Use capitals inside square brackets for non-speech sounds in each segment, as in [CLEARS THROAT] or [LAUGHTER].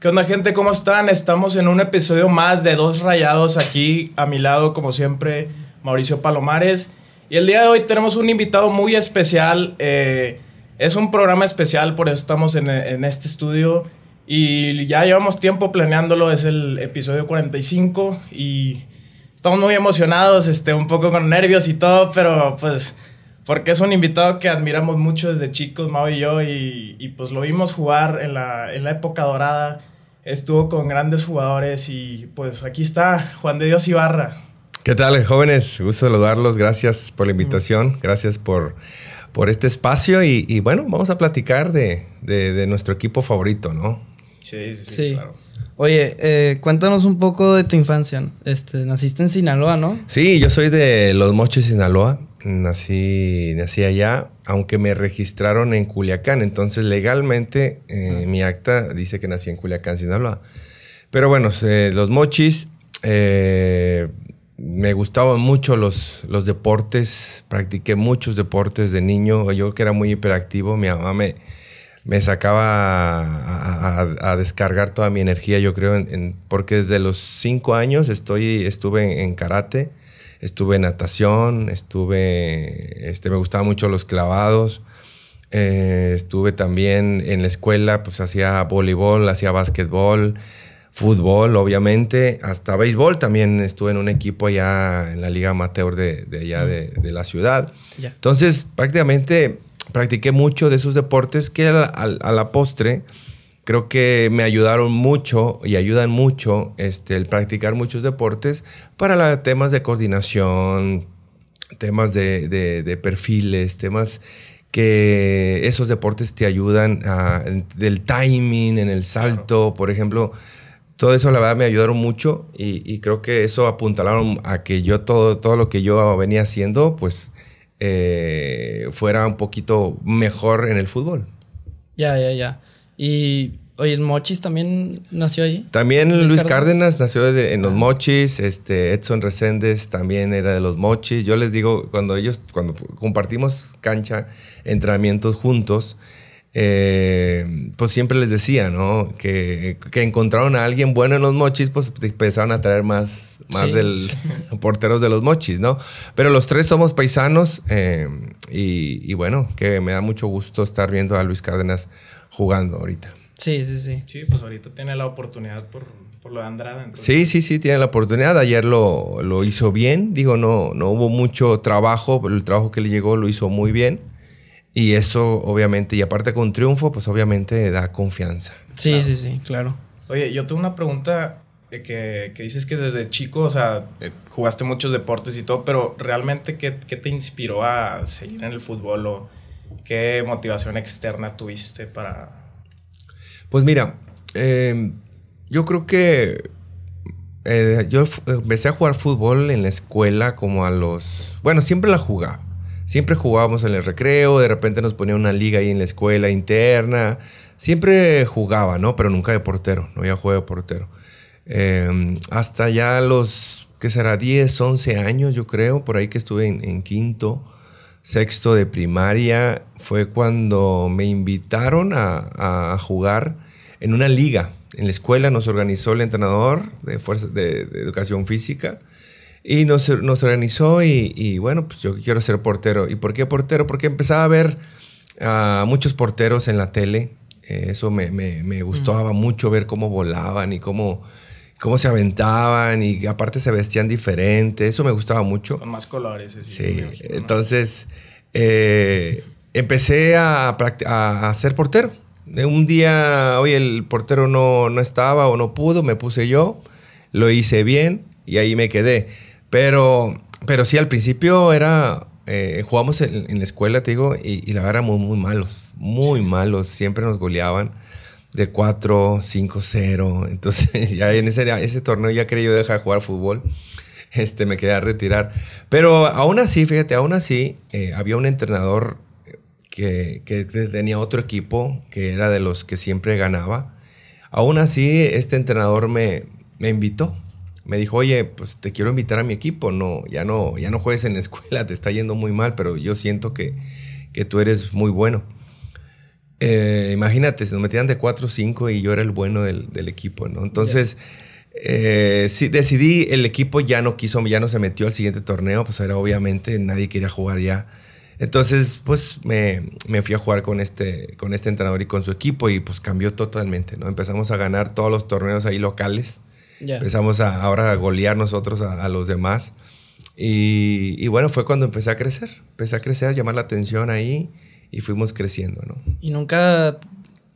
¿Qué onda gente? ¿Cómo están? Estamos en un episodio más de Dos Rayados aquí a mi lado, como siempre, Mauricio Palomares. Y el día de hoy tenemos un invitado muy especial. Eh, es un programa especial, por eso estamos en, este estudio. Y ya llevamos tiempo planeándolo, es el episodio 45 y estamos muy emocionados, este, un poco con nervios y todo, pero pues porque es un invitado que admiramos mucho desde chicos, Mau y yo, y, pues lo vimos jugar en la, en la época dorada estuvo con grandes jugadores y pues aquí está Juan de Dios Ibarra. ¿Qué tal, jóvenes? Gusto saludarlos. Gracias por la mm. invitación. Gracias por, por este espacio. Y, bueno, vamos a platicar de, nuestro equipo favorito, ¿no? Sí, sí, sí. Claro. Oye, eh, cuéntanos un poco de tu infancia. Este, naciste en Sinaloa, ¿no? Sí, yo soy de Los Mochis, Sinaloa nací, nací allá, aunque me registraron en Culiacán. Entonces, legalmente, eh, mi acta dice que nací en Culiacán, Sinaloa. Pero bueno, los mochis, eh, me gustaban mucho los, los deportes, practiqué muchos deportes de niño. Yo que era muy hiperactivo, mi mamá me, me sacaba a, descargar toda mi energía, yo creo, porque desde los cinco años estoy, estuve en karate estuve en natación, estuve, este, me gustaban mucho los clavados, eh, estuve también en la escuela, pues hacía voleibol, hacía básquetbol, fútbol, obviamente, hasta béisbol también estuve en un equipo allá en la liga amateur de, allá de, la ciudad. Entonces, prácticamente practiqué mucho de esos deportes que al a la postre creo que me ayudaron mucho y ayudan mucho este, el practicar muchos deportes para los temas de coordinación, temas de, perfiles, temas que esos deportes te ayudan del timing, en el salto, por ejemplo. Todo eso, la verdad, me ayudaron mucho y, creo que eso apuntalaron a que yo todo, todo lo que yo venía haciendo, pues, eh, fuera un poquito mejor en el fútbol. Ya, ya, ya. Y Oye, ¿en Mochis también nació ahí. También Luis, Cárdenas? nació en los ah. Mochis, este Edson Reséndez también era de los Mochis. Yo les digo, cuando ellos, cuando compartimos cancha, entrenamientos juntos, eh, pues siempre les decía, ¿no? Que, encontraron a alguien bueno en los Mochis, pues empezaron a traer más, más del [LAUGHS] porteros de los Mochis, ¿no? Pero los tres somos paisanos eh, y bueno, que me da mucho gusto estar viendo a Luis Cárdenas jugando ahorita. Sí, sí, sí. Sí, pues ahorita tiene la oportunidad por, por lo de Andrada. Sí, sí, sí, tiene la oportunidad. Ayer lo, lo hizo bien. Digo, no, no hubo mucho trabajo, pero el trabajo que le llegó lo hizo muy bien. Y eso, obviamente, y aparte con triunfo, pues obviamente da confianza. Sí, sí, sí, claro. Oye, yo tengo una pregunta que, que, dices que desde chico, o sea, eh, jugaste muchos deportes y todo, pero realmente, ¿qué, qué te inspiró a seguir en el fútbol o qué motivación externa tuviste para pues mira, em, yo creo que eh, yo empecé a jugar fútbol en la escuela como a los... Bueno, siempre la jugaba. Siempre jugábamos en el recreo, de repente nos ponía una liga ahí en la escuela interna. Siempre jugaba, ¿no? Pero nunca de portero, no había jugado de portero. Em, hasta ya los, ¿qué será? 10, 11 años yo creo, por ahí que estuve en quinto sexto de primaria fue cuando me invitaron a, jugar en una liga. En la escuela nos organizó el entrenador de, de, educación física y nos, organizó y, bueno, pues yo quiero ser portero. ¿Y por qué portero? Porque empezaba a ver a muchos porteros en la tele. Eh, eso me, gustaba mucho ver cómo volaban y cómo cómo se aventaban y aparte se vestían diferente. Eso me gustaba mucho. más colores. sí. Entonces, eh, empecé a, ser portero. Un día, oye, el portero no, estaba o no pudo, me puse yo, lo hice bien y ahí me quedé. Pero, pero sí, al principio era eh, jugamos en, la escuela, te digo, y, y la verdad éramos muy malos, muy malos, siempre nos goleaban de 4, 5, 0. Entonces, [LAUGHS] ya en ese, torneo ya quería yo dejar de jugar fútbol. Este, me quedé a retirar. Pero aún así, fíjate, aún así, eh, había un entrenador eh, que, tenía otro equipo, que era de los que siempre ganaba. Aún así, este entrenador me, me invitó. Me dijo, oye, pues te quiero invitar a mi equipo. No, ya no, ya no juegues en la escuela, te está yendo muy mal, pero yo siento que, que tú eres muy bueno. Eh, imagínate, se nos metían de 4 o 5 y yo era el bueno del, equipo, ¿no? Entonces, eh, sí, decidí, el equipo ya no quiso, ya no se metió al siguiente torneo, pues era obviamente nadie quería jugar ya. Entonces, pues me, me, fui a jugar con este, con este entrenador y con su equipo y pues cambió totalmente, ¿no? Empezamos a ganar todos los torneos ahí locales. Empezamos a, ahora a golear nosotros a, los demás. Y, y, bueno, fue cuando empecé a crecer. Empecé a crecer, a llamar la atención ahí y fuimos creciendo, ¿no? ¿Y nunca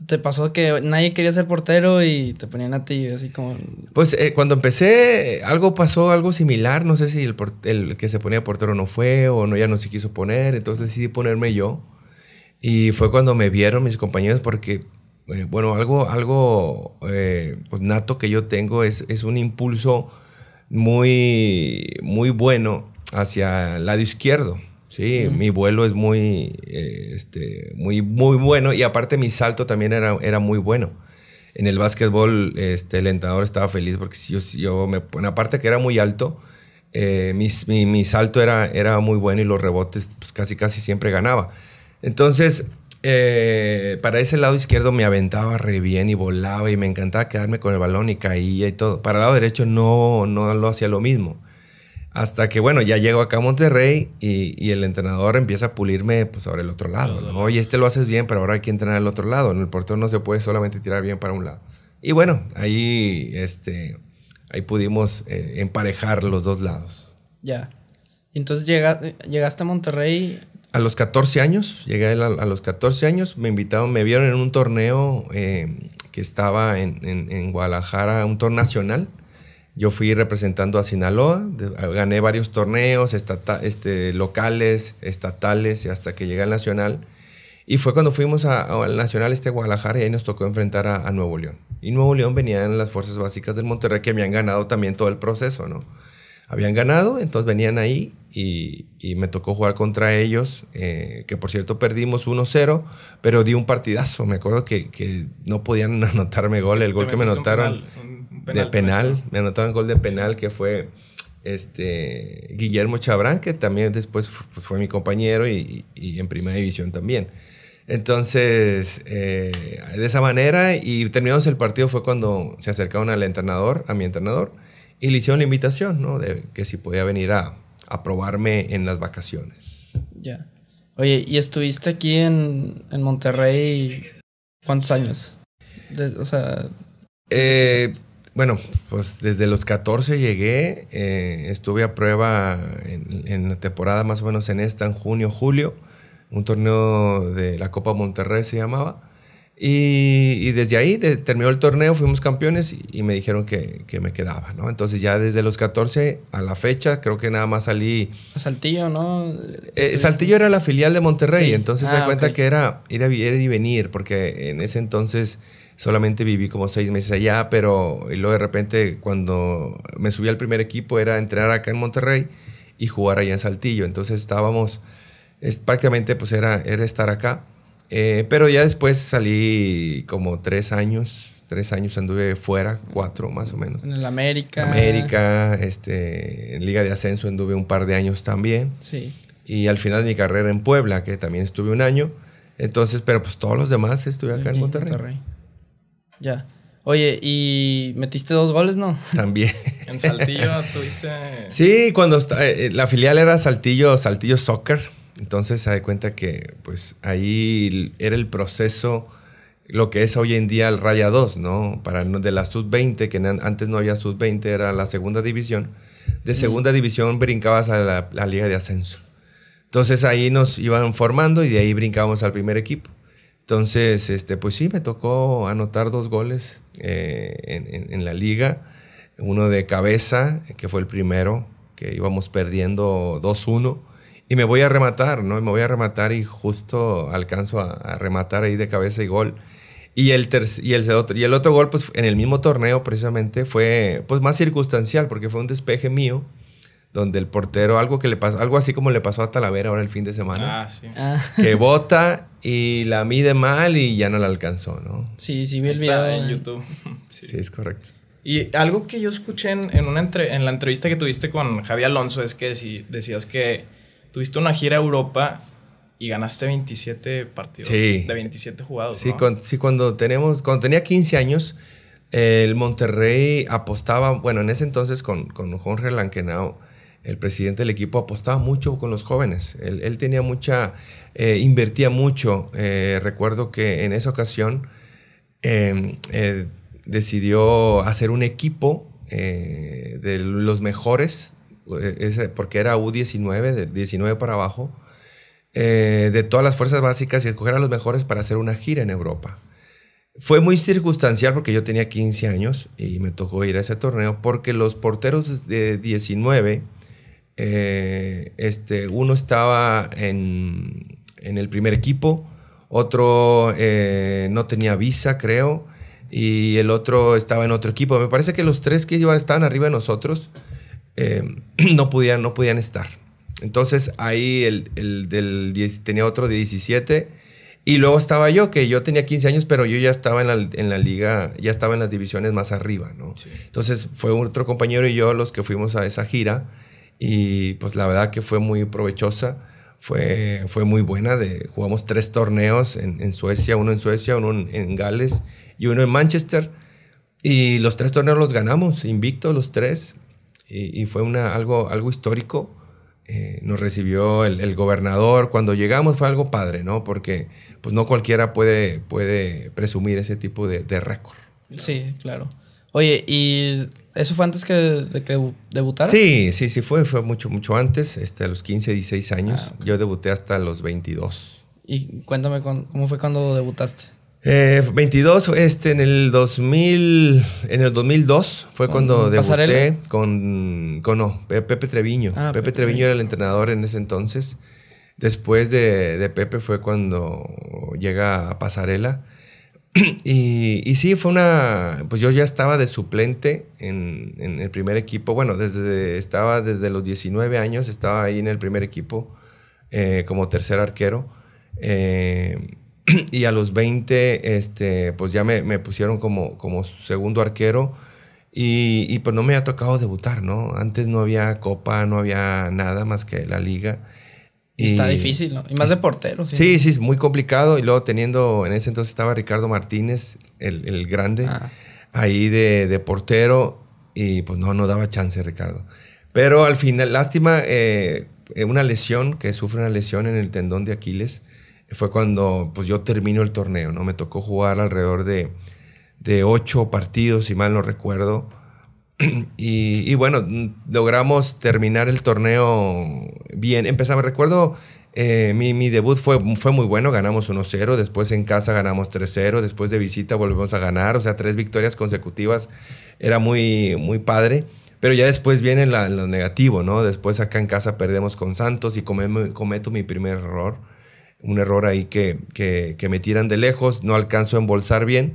te pasó que nadie quería ser portero y te ponían a ti así como... Pues eh, cuando empecé algo pasó, algo similar, no sé si el, el, que se ponía portero no fue o no, ya no se quiso poner, entonces decidí ponerme yo y fue cuando me vieron mis compañeros porque, eh, bueno, algo, algo eh, pues nato que yo tengo es, es un impulso muy, muy bueno hacia el lado izquierdo. Sí, mi vuelo es muy, eh, este, muy, muy bueno y aparte mi salto también era, era muy bueno. En el básquetbol, este, el entrenador estaba feliz porque yo, yo aparte que era muy alto, eh, mi, salto era, era muy bueno y los rebotes pues, casi casi siempre ganaba. Entonces, eh, para ese lado izquierdo me aventaba re bien y volaba y me encantaba quedarme con el balón y caía y todo. Para el lado derecho no, no lo hacía lo mismo. Hasta que, bueno, ya llego acá a Monterrey y, el entrenador empieza a pulirme pues, sobre el otro lado. ¿no? Oye, este lo haces bien, pero ahora hay que entrenar al otro lado. En el portero no se puede solamente tirar bien para un lado. Y bueno, ahí, este, ahí pudimos eh, emparejar los dos lados. Ya. Entonces llegaste a Monterrey. A los 14 años, llegué a, los 14 años, me invitaron, me vieron en un torneo eh, que estaba en Guadalajara, un torneo nacional. Yo fui representando a Sinaloa, gané varios torneos este, locales, estatales hasta que llegué al Nacional. Y fue cuando fuimos al Nacional este Guadalajara y ahí nos tocó enfrentar a, Nuevo León. Y Nuevo León venían las fuerzas básicas del Monterrey que habían ganado también todo el proceso, ¿no? Habían ganado, entonces venían ahí y, me tocó jugar contra ellos, eh, que por cierto perdimos 1-0, pero di un partidazo. Me acuerdo que, no podían [LAUGHS] anotarme gol, el gol que me anotaron de penal, me anotaron gol de penal que fue este, Guillermo Chabrán, que también después pues, fue mi compañero y, en primera división también. Entonces, eh, de esa manera, y terminamos el partido fue cuando se acercaron al entrenador, a mi entrenador, y le hicieron la invitación, ¿no? De que si podía venir a, probarme en las vacaciones. Ya. Oye, ¿y estuviste aquí en, Monterrey cuántos años? o sea... Eh, bueno, pues desde los 14 llegué, eh, estuve a prueba en, la temporada más o menos en esta, en junio, julio, un torneo de la Copa Monterrey se llamaba. Y, desde ahí terminó el torneo, fuimos campeones y, me dijeron que, me quedaba, ¿no? Entonces ya desde los 14 a la fecha creo que nada más salí... A Saltillo, ¿no? Eh, Saltillo era la filial de Monterrey, entonces se ah, cuenta que era ir, a, ir y venir, porque en ese entonces solamente viví como seis meses allá, pero y luego de repente cuando me subí al primer equipo era entrenar acá en Monterrey y jugar allá en Saltillo. Entonces estábamos, prácticamente pues era, era estar acá. Eh, pero ya después salí como tres años, tres años anduve fuera, cuatro más o menos. En el América. América, este, en Liga de Ascenso anduve un par de años también. Sí. Y al final de mi carrera en Puebla, que también estuve un año. Entonces, pero pues todos los demás estuve acá en Monterrey. Ya. Oye, ¿y metiste dos goles, no? [LAUGHS] También. en Saltillo tuviste. Sí, cuando eh, eh, la filial era Saltillo, Saltillo Soccer. Entonces se da cuenta que pues ahí era el proceso, lo que es hoy en día el Raya 2, ¿no? Para de la sub-20, que antes no había sub-20, era la segunda división. De segunda división brincabas a la, la liga de ascenso. Entonces ahí nos iban formando y de ahí brincábamos al primer equipo. Entonces, este, pues sí, me tocó anotar dos goles eh, en, la liga. Uno de cabeza, que fue el primero, que íbamos perdiendo 2-1. Y me voy a rematar, ¿no? Me voy a rematar y justo alcanzo a, rematar ahí de cabeza y gol. Y el, y el, otro, y el otro gol, pues en el mismo torneo precisamente, fue pues más circunstancial, porque fue un despeje mío donde el portero, algo que le pasó, algo así como le pasó a Talavera ahora el fin de semana. Ah, ah. Que [LAUGHS] bota y la mide mal y ya no la alcanzó, ¿no? Sí, sí, vi el video en YouTube. [LAUGHS] Sí. es correcto. Y algo que yo escuché en, una en la entrevista que tuviste con Javier Alonso es que si, decías que tuviste una gira a Europa y ganaste 27 partidos de 27 jugados. Sí, ¿no? sí cuando, tenemos, cuando tenía 15 años, el Monterrey apostaba, bueno, en ese entonces con, con Jorge Lankenau el presidente del equipo apostaba mucho con los jóvenes. Él, tenía mucha, eh, invertía mucho. Eh, recuerdo que en esa ocasión em, eh, decidió hacer un equipo de los mejores, porque era U19, de 19 para abajo, de todas las fuerzas básicas y escoger a los mejores para hacer una gira en Europa. Fue muy circunstancial porque yo tenía 15 años y me tocó ir a ese torneo porque los porteros de 19 eh, este, uno estaba en, el primer equipo, otro eh, no tenía visa, creo, y el otro estaba en otro equipo. Me parece que los tres que estaban arriba de nosotros eh, [CLEARS THROAT] no, podían, no podían estar. Entonces ahí el, el del, tenía otro de 17 y luego estaba yo, que yo tenía 15 años, pero yo ya estaba en la, liga, ya estaba en las divisiones más arriba, Entonces fue otro compañero y yo los que fuimos a esa gira y pues la verdad que fue muy provechosa, fue, fue muy buena. De, jugamos tres torneos en, Suecia, uno en Suecia, uno en, Gales y uno en Manchester. Y los tres torneos los ganamos, invictos los tres, y, fue una, algo, algo histórico. Eh, nos recibió el, gobernador. Cuando llegamos fue algo padre, ¿no? Porque pues no cualquiera puede, puede presumir ese tipo de, récord. Sí, claro. Oye, y ¿Eso fue antes que, de que debutara? Sí, sí, sí, fue, fue mucho, mucho antes, este, a los 15, 16 años. Ah, Yo debuté hasta los 22. Y cuéntame, ¿cómo fue cuando debutaste? 22, eh, este, en el 2000, en el 2002 fue cuando debuté con, con Pepe Treviño. Ah, Pepe, Treviño era el entrenador en ese entonces. Después de, de Pepe fue cuando llega a Pasarela. [CLEARS THROAT] y, sí, fue una. Pues yo ya estaba de suplente en, el primer equipo. Bueno, desde, estaba desde los 19 años, estaba ahí en el primer equipo eh, como tercer arquero. Eh, [CLEARS THROAT] y a los 20, este, pues ya me, pusieron como, como segundo arquero. Y, pues no me había tocado debutar, ¿no? Antes no había copa, no había nada más que la liga. Y está difícil, ¿no? Y más de portero. Sí, sí, es muy complicado. Y luego teniendo, en ese entonces estaba Ricardo Martínez, el, grande, ah. ahí de, portero. Y pues no, no daba chance Ricardo. Pero al final, lástima, eh, una lesión, que sufre una lesión en el tendón de Aquiles, fue cuando pues yo termino el torneo, ¿no? Me tocó jugar alrededor de, de ocho partidos, si mal no recuerdo [CLEARS THROAT] Y, bueno, mm, logramos terminar el torneo bien. Empezaba, recuerdo, eh, mi, mi, debut fue, fue muy bueno, ganamos 1-0, después en casa ganamos 3-0, después de visita volvemos a ganar, o sea, tres victorias consecutivas, era muy, muy padre. Pero ya después viene lo negativo, ¿no? Después acá en casa perdemos con Santos y cometo mi primer error, un error ahí que, que, que me tiran de lejos, no alcanzo a embolsar bien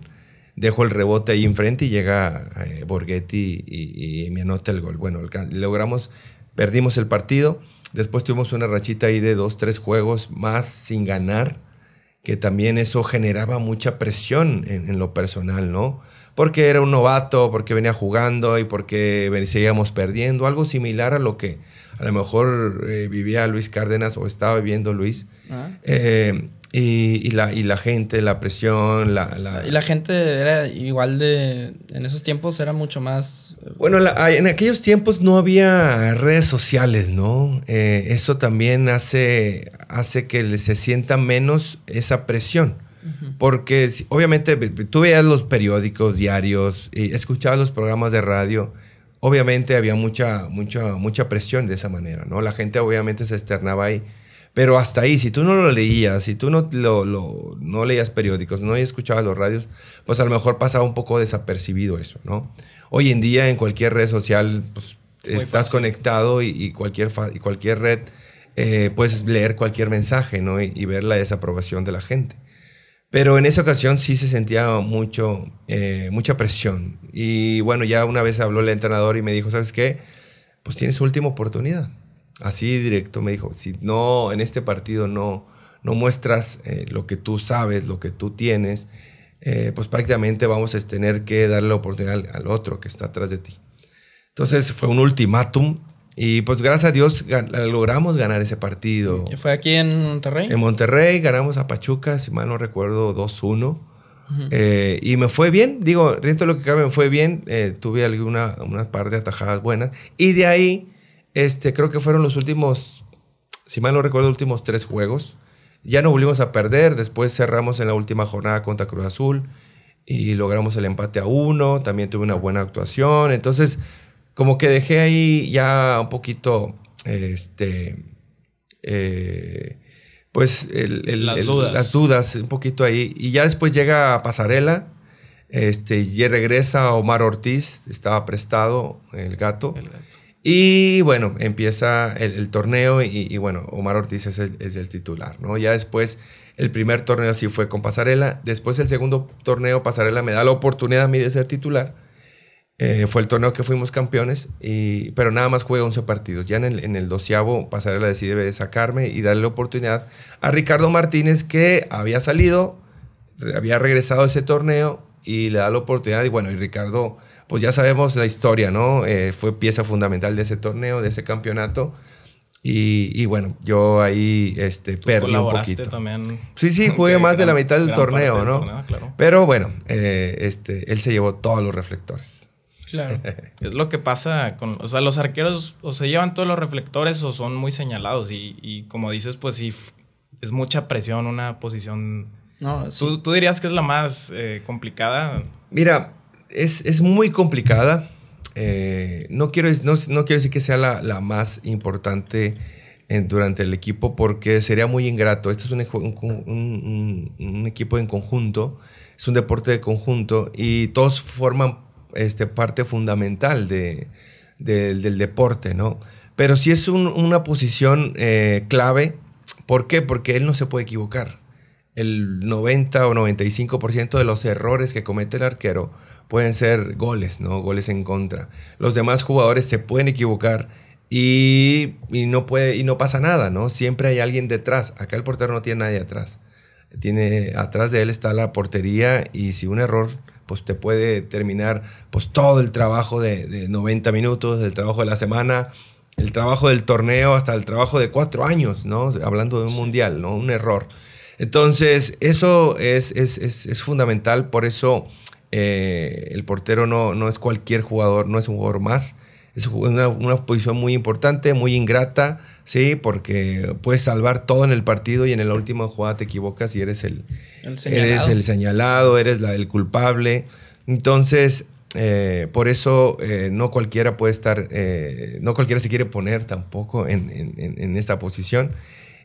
dejo el rebote ahí enfrente y llega eh, Borghetti y, me anota el gol. Bueno, logramos, perdimos el partido. Después tuvimos una rachita ahí de dos, tres juegos más sin ganar, que también eso generaba mucha presión en, lo personal, ¿no? Porque era un novato, porque venía jugando y porque seguíamos perdiendo, algo similar a lo que a lo mejor eh, vivía Luis Cárdenas o estaba viviendo Luis. Ah. Eh, y, la, gente, la presión, la, Y la gente era igual de... En esos tiempos era mucho más... Bueno, en aquellos tiempos no había redes sociales, ¿no? Eh, eso también hace, hace que se sienta menos esa presión. Porque obviamente tú veías los periódicos diarios, y escuchabas los programas de radio, obviamente había mucha, mucha, mucha presión de esa manera, ¿no? La gente obviamente se externaba ahí. Pero hasta ahí, si tú no lo leías, si tú no, lo, no leías periódicos, no escuchabas los radios, pues a lo mejor pasaba un poco desapercibido eso, ¿no? Hoy en día en cualquier red social pues, estás conectado y, cualquier, y cualquier red eh, puedes leer cualquier mensaje, ¿no? Y, ver la desaprobación de la gente. Pero en esa ocasión sí se sentía mucho, eh, mucha presión. Y bueno, ya una vez habló el entrenador y me dijo, ¿sabes qué? Pues tienes última oportunidad Así directo me dijo, si no, en este partido no, no muestras eh, lo que tú sabes, lo que tú tienes, eh, pues prácticamente vamos a tener que darle la oportunidad al, otro que está atrás de ti. Entonces fue un ultimátum y pues gracias a Dios logramos ganar ese partido. ¿Fue aquí en Monterrey? En Monterrey ganamos a Pachuca, si mal no recuerdo, 2-1. Eh, y me fue bien, digo, dentro lo que cabe me fue bien, tuve algunas una par de atajadas buenas y de ahí este, creo que fueron los últimos, si mal no recuerdo, los últimos tres juegos. Ya no volvimos a perder, después cerramos en la última jornada contra Cruz Azul y logramos el empate a uno, también tuve una buena actuación, entonces como que dejé ahí ya un poquito, este, eh, pues las, dudas. un poquito ahí, y ya después llega a Pasarela, este, y regresa Omar Ortiz, estaba prestado el gato. El gato. Y bueno, empieza el, torneo y, bueno, Omar Ortiz es el, titular, ¿no? Ya después, el primer torneo sí fue con Pasarela, después el segundo torneo Pasarela me da la oportunidad a mí de ser titular. Eh, fue el torneo que fuimos campeones, y, pero nada más juega 11 partidos. Ya en el, en doceavo, Pasarela decide sacarme y darle la oportunidad a Ricardo Martínez, que había salido, había regresado a ese torneo y le da la oportunidad. Y bueno, y Ricardo pues ya sabemos la historia, ¿no? Eh, fue pieza fundamental de ese torneo, de ese campeonato. Y, bueno, yo ahí este, perdí un poquito. también. Sí, sí, [LAUGHS] jugué más de la mitad del torneo, ¿no? Pero bueno, eh, este, él se llevó todos los reflectores. Claro. [LAUGHS] es lo que pasa con. O sea, los arqueros o se llevan todos los reflectores o son muy señalados. Y, y como dices, pues sí, es mucha presión una posición. No, ¿Tú, ¿Tú, dirías que es la más eh, complicada? Mira, es, muy complicada. Eh, no, quiero, no, quiero decir que sea la, más importante eh, durante el equipo porque sería muy ingrato. Este es un, equipo en conjunto, es un deporte de conjunto y todos forman este, parte fundamental del deporte, ¿no? Pero si es una posición eh, clave. ¿Por qué? Porque él no se puede equivocar. El 90 o 95% de los errores que comete el arquero pueden ser goles, ¿no? Goles en contra. Los demás jugadores se pueden equivocar y, y, no, puede, y no pasa nada, ¿no? Siempre hay alguien detrás. Acá el portero no tiene nadie atrás. Tiene, atrás de él está la portería y si un error pues te puede terminar pues todo el trabajo de, de 90 minutos, el trabajo de la semana, el trabajo del torneo, hasta el trabajo de cuatro años, ¿no? Hablando de un mundial, ¿no? Un error. Entonces, eso es, es, es, es fundamental, por eso eh, el portero no, no, es cualquier jugador, no es un jugador más. Es una, posición muy importante, muy ingrata, ¿sí? Porque puedes salvar todo en el partido y en la última jugada te equivocas y eres el, señalado, eres el culpable. Entonces, eh, por eso eh, no cualquiera puede estar, no cualquiera se quiere poner tampoco en esta posición.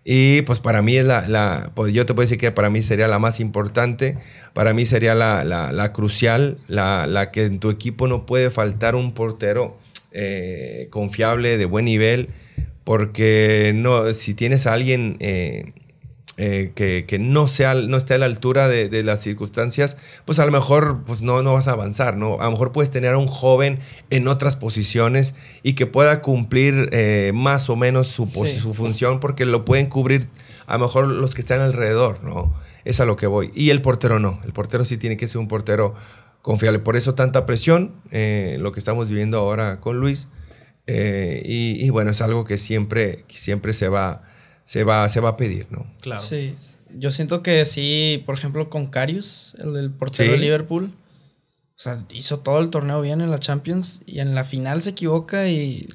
Y pues para mí es la, pues, yo te puedo decir que para mí sería la más importante, para mí sería la, la, crucial, la, que en tu equipo no puede faltar un portero eh, confiable, de buen nivel, porque no, si tienes a alguien eh, eh, que, no, sea, no esté a la altura de, las circunstancias, pues a lo mejor pues no, no vas a avanzar, ¿no? A lo mejor puedes tener a un joven en otras posiciones y que pueda cumplir eh, más o menos su, su, función porque lo pueden cubrir a lo mejor los que están alrededor, ¿no? Es a lo que voy. Y el portero no, el portero sí tiene que ser un portero confiable. Por eso tanta presión, eh, lo que estamos viviendo ahora con Luis. Y, bueno, es algo que siempre, siempre se va se va, se va a pedir, ¿no? Claro. Sí. Yo siento que sí, por ejemplo, con Carius, el, del portero de Liverpool. O sea, hizo todo el torneo bien en la Champions y en la final se equivoca y.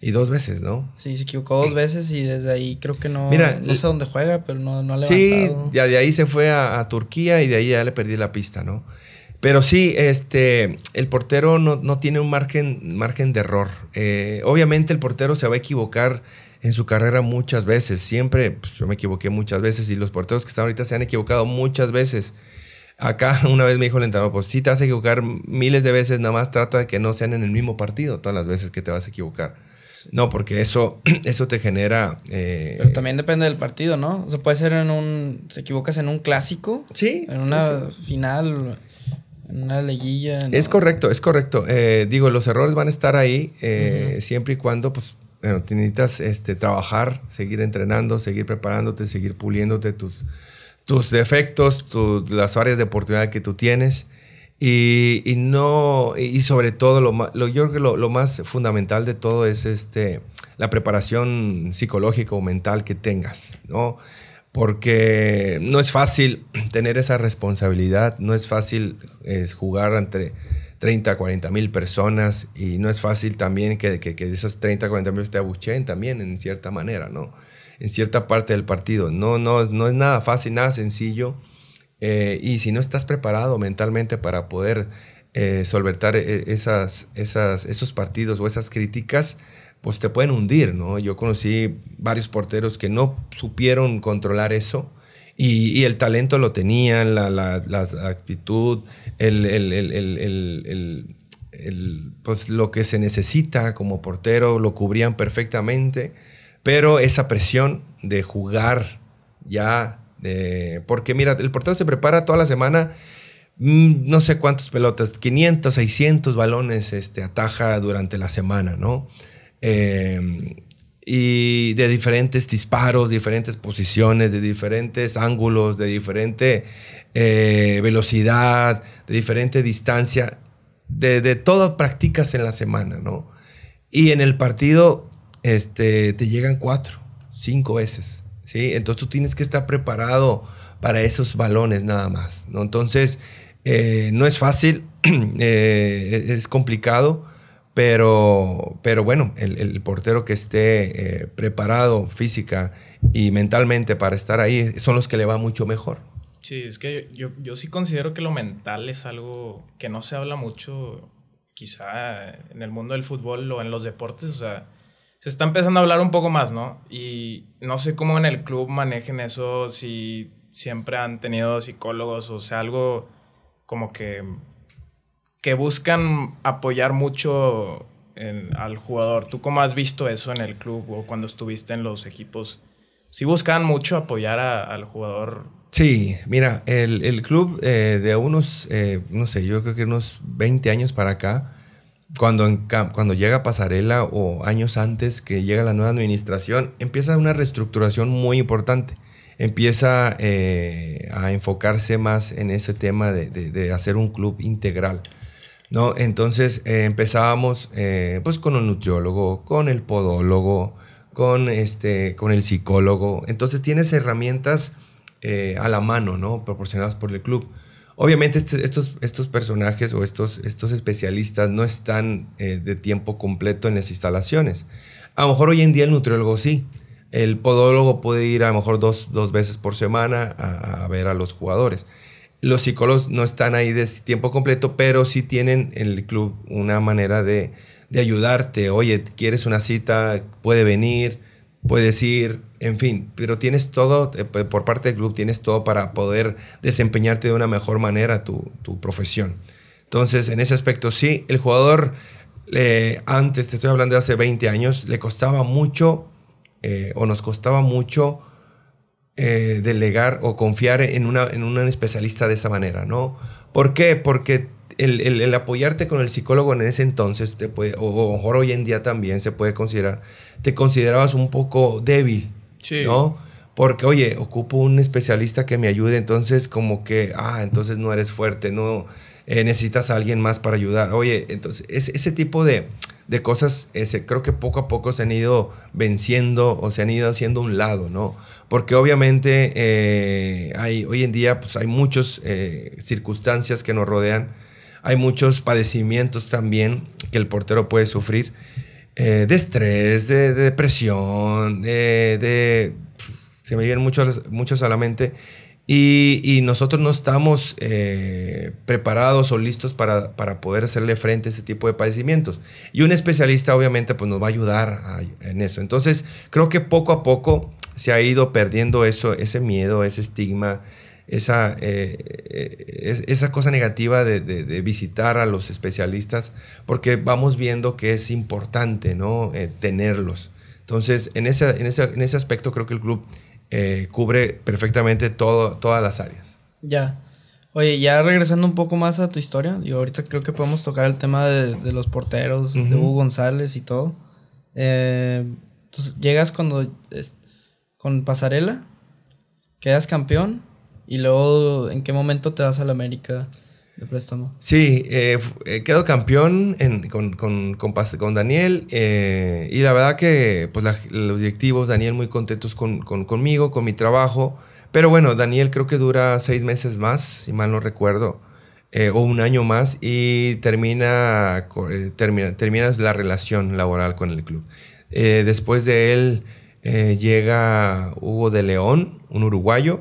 Y dos veces, ¿no? Sí, se equivocó dos veces y desde ahí creo que no. Mira, no sé dónde juega, pero no, no ha levantado. Sí, de ahí se fue a, a, Turquía y de ahí ya le perdí la pista, ¿no? Pero sí, este, el portero no, tiene un margen, margen de error. Eh, obviamente el portero se va a equivocar en su carrera muchas veces. Siempre, pues, yo me equivoqué muchas veces y los porteros que están ahorita se han equivocado muchas veces. Acá [LAUGHS] una vez me dijo el entrenador, pues si te vas a equivocar miles de veces, nada más trata de que no sean en el mismo partido todas las veces que te vas a equivocar. No, porque eso, [CLEARS THROAT] eso te genera. Eh, Pero también depende del partido, ¿no? O sea, puede ser en un. Te equivocas en un clásico. Sí. En una final una Es correcto, es correcto. Eh, digo, los errores van a estar ahí eh, siempre y cuando pues, necesitas este, trabajar, seguir entrenando, seguir preparándote, seguir puliéndote tus, tus defectos, las áreas de oportunidad que tú tienes. Y, no, y sobre todo, lo, lo, yo creo que lo, más fundamental de todo es este, la preparación psicológica o mental que tengas, ¿no? porque no es fácil tener esa responsabilidad, no es fácil jugar entre 30, 40 mil personas y no es fácil también que, que, que esas 30, 40 mil te abucheen también en cierta manera, ¿no? En cierta parte del partido. No, no, no es nada fácil, nada sencillo. Eh, y si no estás preparado mentalmente para poder eh, solventar eh, esas, esas, esos partidos o esas críticas, pues te pueden hundir, ¿no? Yo conocí varios porteros que no supieron controlar eso. Y, el talento lo tenían, la, actitud, el, pues lo que se necesita como portero, lo cubrían perfectamente, pero esa presión de jugar ya, porque mira, el portero se prepara toda la semana mm, no sé cuántas pelotas, 500, 600 balones este, ataja durante la semana, ¿no? Em, y de diferentes disparos, diferentes posiciones, de diferentes ángulos, de diferente eh, velocidad, de diferente distancia, de, de todas prácticas en la semana, ¿no? Y en el partido este, te llegan cuatro, cinco veces, ¿sí? Entonces tú tienes que estar preparado para esos balones nada más, ¿no? Entonces, eh, no es fácil, [CLEARS THROAT] eh, es complicado. Pero, pero bueno, el, el portero que esté eh, preparado física y mentalmente para estar ahí son los que le va mucho mejor. Sí, es que yo, yo, yo sí considero que lo mental es algo que no se habla mucho, quizá en el mundo del fútbol o en los deportes, o sea, se está empezando a hablar un poco más, ¿no? Y no sé cómo en el club manejen eso, si siempre han tenido psicólogos, o sea, algo como que que buscan apoyar mucho al jugador. ¿Tú cómo has visto eso en el club o cuando estuviste en los equipos? ¿Sí buscan mucho apoyar al jugador? Sí, mira, el, club eh, de unos, eh, no sé, yo creo que unos 20 años para acá, cuando, en, cuando llega Pasarela o años antes que llega la nueva administración, empieza una reestructuración muy importante. Empieza eh, a enfocarse más en ese tema de hacer un club integral. ¿no? Entonces eh, empezábamos eh, pues con un nutriólogo, con el podólogo, con, este, con el psicólogo. Entonces tienes herramientas eh, a la mano, ¿no? Proporcionadas por el club. Obviamente este, estos, personajes o estos, estos especialistas no están de tiempo completo en las instalaciones. A lo mejor hoy en día el nutriólogo sí. El podólogo puede ir a lo mejor dos, veces por semana a ver a los jugadores los psicólogos no están ahí de tiempo completo, pero sí tienen en el club una manera de, ayudarte. Oye, ¿quieres una cita? Puede venir, puedes ir, en fin. Pero tienes todo, eh, por parte del club, tienes todo para poder desempeñarte de una mejor manera tu, profesión. Entonces, en ese aspecto, sí, el jugador, eh, antes, te estoy hablando de hace 20 años, le costaba mucho, eh, o nos costaba mucho, eh, delegar o confiar en un en especialista de esa manera, ¿no? ¿Por qué? Porque el, apoyarte con el psicólogo en ese entonces, te puede, o, mejor hoy en día también se puede considerar, te considerabas un poco débil, ¿no? Porque, oye, ocupo un especialista que me ayude, entonces como que, ah, entonces no eres fuerte, no eh, necesitas a alguien más para ayudar. Oye, entonces es, ese tipo de, de cosas, ese, creo que poco a poco se han ido venciendo o se han ido haciendo un lado, ¿no? Porque obviamente eh, hay, hoy en día pues, hay muchas eh, circunstancias que nos rodean, hay muchos padecimientos también que el portero puede sufrir, eh, de estrés, de, depresión, de, de, se me vienen muchos, muchos a la mente y, nosotros no estamos eh, preparados o listos para, para, poder hacerle frente a este tipo de padecimientos. Y un especialista obviamente pues, nos va a ayudar en eso. Entonces creo que poco a poco se ha ido perdiendo eso, ese miedo, ese estigma, esa, eh, esa cosa negativa de, de, visitar a los especialistas, porque vamos viendo que es importante ¿no? Eh, tenerlos. Entonces, en, en, en ese aspecto creo que el club eh, cubre perfectamente todo, todas las áreas. Ya. Oye, ya regresando un poco más a tu historia, yo ahorita creo que podemos tocar el tema de, los porteros, de Hugo González y todo. Eh, pues, llegas cuando con Pasarela, quedas campeón y luego en qué momento te vas a la América préstamo. Sí, eh, eh quedo campeón con, con, con, Daniel eh, y la verdad que pues, los directivos, Daniel muy contentos conmigo, con mi trabajo, pero bueno, Daniel creo que dura seis meses más, si mal no recuerdo, eh, o un año más y termina, termina, termina, la relación laboral con el club. después de él llega Hugo de León, un uruguayo,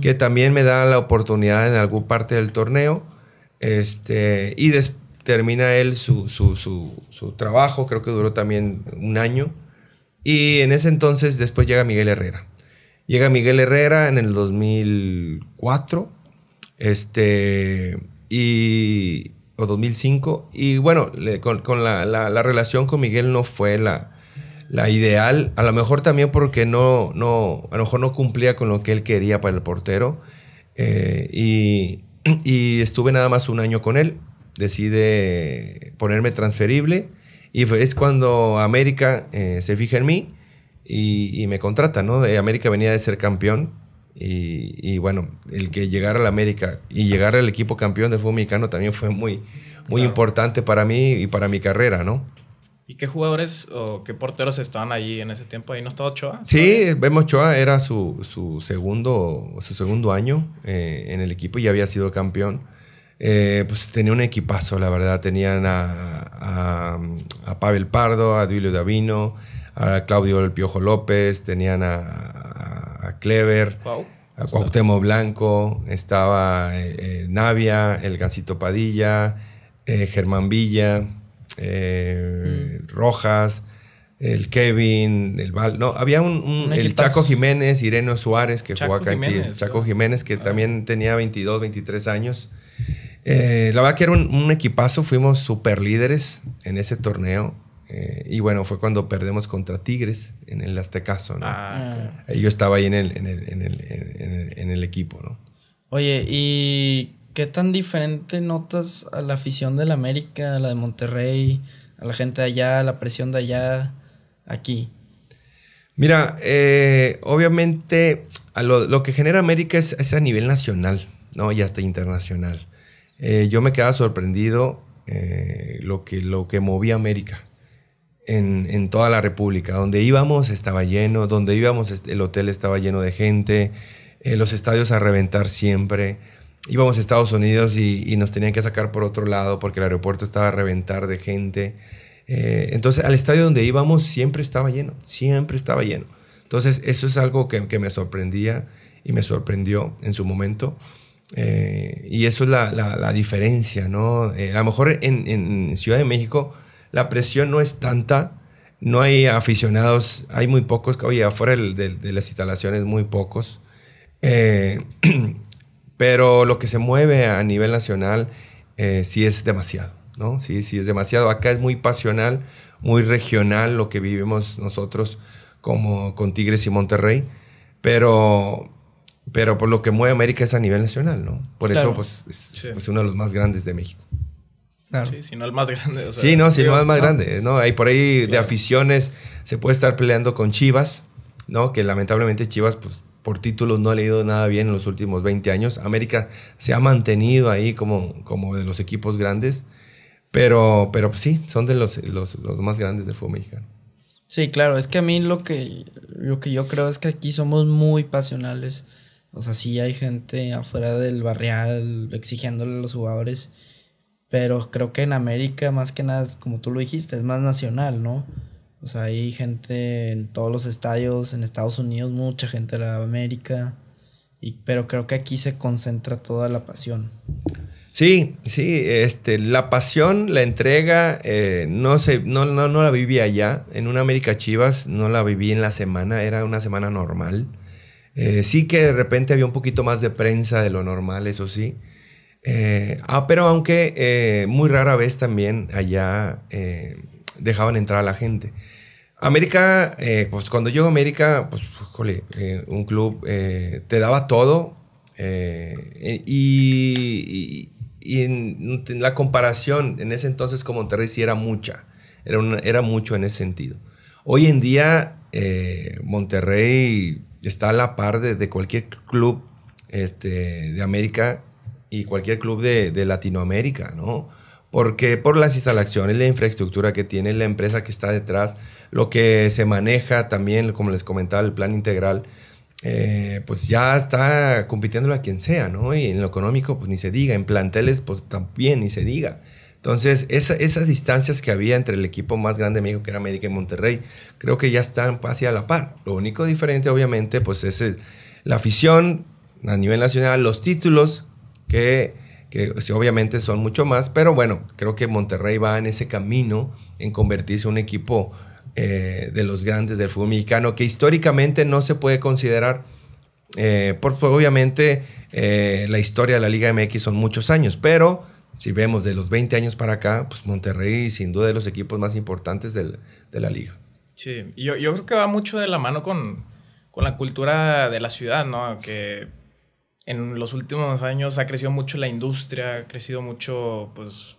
que también me da la oportunidad en alguna parte del torneo. Este, y termina él su, su, su, trabajo, creo que duró también un año. Y en ese entonces después llega Miguel Herrera. Llega Miguel Herrera en el 2004, este, y, o 2005. Y bueno, con, la, la, relación con Miguel no fue la, la ideal, a lo mejor también porque no, no, a lo mejor no cumplía con lo que él quería para el portero. Eh, y, [CLEARS THROAT] y estuve nada más un año con él. Decide ponerme transferible y es cuando América eh, se fija en mí y, me contrata, ¿no? De América venía de ser campeón y, bueno, el que llegara al América y llegar al equipo campeón del fútbol mexicano también fue muy, muy importante para mí y para mi carrera, ¿no? ¿Y qué jugadores o qué porteros estaban allí en ese tiempo? ¿Ahí no estaba Ochoa? Sí, vemos Ochoa era su, su, segundo, su segundo año eh, en el equipo y había sido campeón. Eh, pues tenía un equipazo, la verdad. Tenían a, a, Pavel Pardo, a Duilio Davino, a Claudio El Piojo López, tenían a, a, a Clever, a Cuauhtémoc Blanco, estaba eh, Navia, el Gancito Padilla, Germán Villa. Eh, mm. Rojas, el Kevin, el Val. No, había un, el Chaco Jiménez, ireno Suárez, que Chaco acá en Chaco Jiménez, que ah. también tenía 22, 23 años. Eh, la verdad que era un, equipazo, fuimos super líderes en ese torneo. Eh, y bueno, fue cuando perdemos contra Tigres en el Aztecaso, ¿no? Ah, ah. Yo estaba ahí en el, en el, en el equipo, ¿no? Oye, y ¿Qué tan diferente notas a la afición de la América, a la de Monterrey, a la gente de allá, a la presión de allá, aquí? Mira, eh, obviamente lo, que genera América es, a nivel nacional, ¿no? Y hasta internacional. Eh, yo me quedaba sorprendido eh, lo, que, lo movía América en, en, toda la República. Donde íbamos estaba lleno, donde íbamos el hotel estaba lleno de gente, los estadios a reventar siempre íbamos a Estados Unidos y, nos tenían que sacar por otro lado porque el aeropuerto estaba a reventar de gente. Eh, entonces, al estadio donde íbamos siempre estaba lleno, siempre estaba lleno. Entonces, eso es algo que, que me sorprendía y me sorprendió en su momento. Eh, y eso es la, la, diferencia, ¿no? Eh, a lo mejor en, en, Ciudad de México la presión no es tanta, no hay aficionados, hay muy pocos, oye, afuera de, de, de las instalaciones muy pocos. Eh, [CLEARS THROAT] Pero lo que se mueve a nivel nacional eh, sí es demasiado, ¿no? Sí, sí es demasiado. Acá es muy pasional, muy regional lo que vivimos nosotros como con Tigres y Monterrey. Pero, pero por lo que mueve América es a nivel nacional, ¿no? Por eso pues, es pues, uno de los más grandes de México. Claro. Sí, si no el más grande. sí, no, si no el más grande. ¿no? Hay por ahí de aficiones, se puede estar peleando con Chivas, ¿no? Que lamentablemente Chivas, pues por títulos no ha leído nada bien en los últimos 20 años. América se ha mantenido ahí como, como de los equipos grandes, pero, pero sí, son de los, los, más grandes del fútbol mexicano. Sí, claro, es que a mí lo que, lo que yo creo es que aquí somos muy pasionales. O sea, sí hay gente afuera del barrial exigiéndole a los jugadores, pero creo que en América más que nada, como tú lo dijiste, es más nacional, ¿no? O sea, hay gente en todos los estadios, en Estados Unidos, mucha gente de la América, y, pero creo que aquí se concentra toda la pasión. Sí, sí, este, la pasión, la entrega, eh, no, se, no, no, no, la viví allá. En una América Chivas no la viví en la semana, era una semana normal. Eh, sí que de repente había un poquito más de prensa de lo normal, eso sí. Eh, ah, pero aunque muy rara vez también allá dejaban entrar a la gente. América, eh, pues cuando llegó a América, pues, jole, eh, un club eh, te daba todo y, la comparación en ese entonces con Monterrey sí era mucha, era, era mucho en ese sentido. Hoy en día Monterrey está a la par de, cualquier club este, de América y cualquier club de, de Latinoamérica, ¿no? porque por las instalaciones, la infraestructura que tiene la empresa que está detrás, lo que se maneja también, como les comentaba, el plan integral, eh, pues ya está compitiéndolo a quien sea, ¿no? Y en lo económico, pues ni se diga, en planteles, pues también ni se diga. Entonces, esas distancias que había entre el equipo más grande de México, que era América y Monterrey, creo que ya están a la par. Lo único diferente, obviamente, pues es la afición a nivel nacional, los títulos que que obviamente son mucho más, pero bueno, creo que Monterrey va en ese camino en convertirse en un equipo eh, de los grandes del fútbol mexicano, que históricamente no se puede considerar, eh, obviamente eh, la historia de la Liga MX son muchos años, pero si vemos de los 20 años para acá, pues Monterrey sin duda de los equipos más importantes de la liga. Sí, yo, yo creo que va mucho de la mano con, con la cultura de la ciudad, ¿no? Que en los últimos años ha crecido mucho la industria, ha crecido mucho pues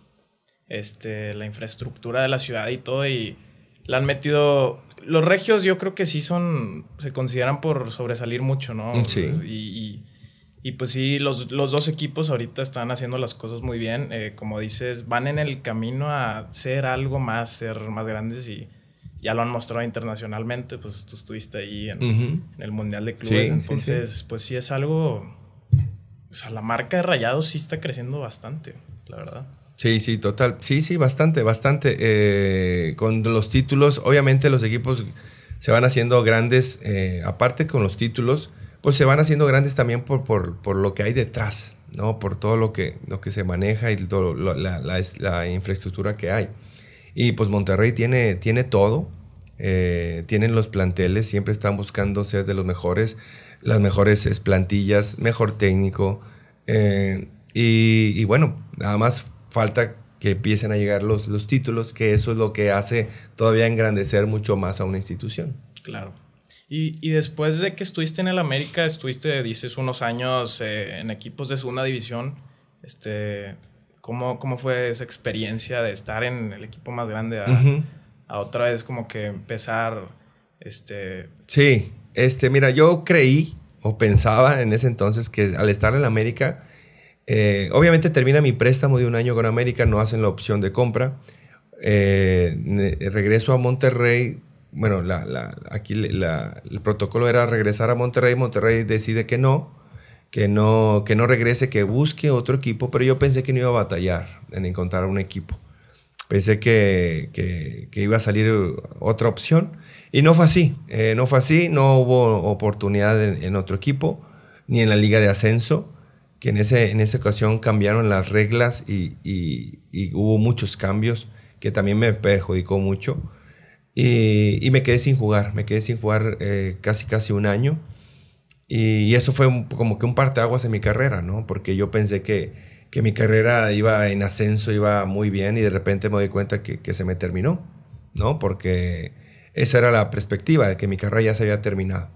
este, la infraestructura de la ciudad y todo y la han metido los regios yo creo que sí son se consideran por sobresalir mucho, ¿no? Mm, sí. Y, y, pues sí, los, dos equipos ahorita están haciendo las cosas muy bien. Eh, como dices, van en el camino a ser algo más, ser más grandes y ya lo han mostrado internacionalmente. Pues tú estuviste ahí en, el Mundial de Clubes. entonces, pues sí es algo o sea, la marca de Rayados sí está creciendo bastante, la verdad. Sí, sí, total. Sí, sí, bastante, bastante. Eh, con los títulos, obviamente los equipos se van haciendo grandes, eh, aparte con los títulos, pues se van haciendo grandes también por, por, lo que hay detrás, ¿no? Por todo lo que, lo que se maneja y todo, la, infraestructura que hay. Y pues Monterrey tiene, tiene todo, eh, tienen los planteles, siempre están buscando ser de los mejores las mejores plantillas, mejor técnico. Eh, y, bueno, nada más falta que empiecen a llegar los, los títulos, que eso es lo que hace todavía engrandecer mucho más a una institución. Claro. Y, después de que estuviste en el América, estuviste, dices, unos años eh, en equipos de segunda división. Este, ¿cómo, ¿Cómo fue esa experiencia de estar en el equipo más grande a, otra vez como que empezar este, sí. Este, mira, yo creí o pensaba en ese entonces que al estar en América, eh, obviamente termina mi préstamo de un año con América, no hacen la opción de compra. Eh, eh, regreso a Monterrey. Bueno, aquí el protocolo era regresar a Monterrey. Monterrey decide que no, que no, que no regrese, que busque otro equipo. Pero yo pensé que no iba a batallar en encontrar un equipo. Pensé que iba a salir otra opción. Y no fue así, eh, no fue así, no hubo oportunidad en, otro equipo, ni en la liga de ascenso, que en, ese, en esa ocasión cambiaron las reglas y, y, hubo muchos cambios que también me perjudicó mucho. Y, y, me quedé sin jugar, me quedé sin jugar eh, casi casi un año. Y, eso fue como que un parteaguas en mi carrera, ¿no? Porque yo pensé que, que, mi carrera iba en ascenso, iba muy bien y de repente me doy cuenta que, que se me terminó, ¿no? Porque esa era la perspectiva de que mi carrera ya se había terminado.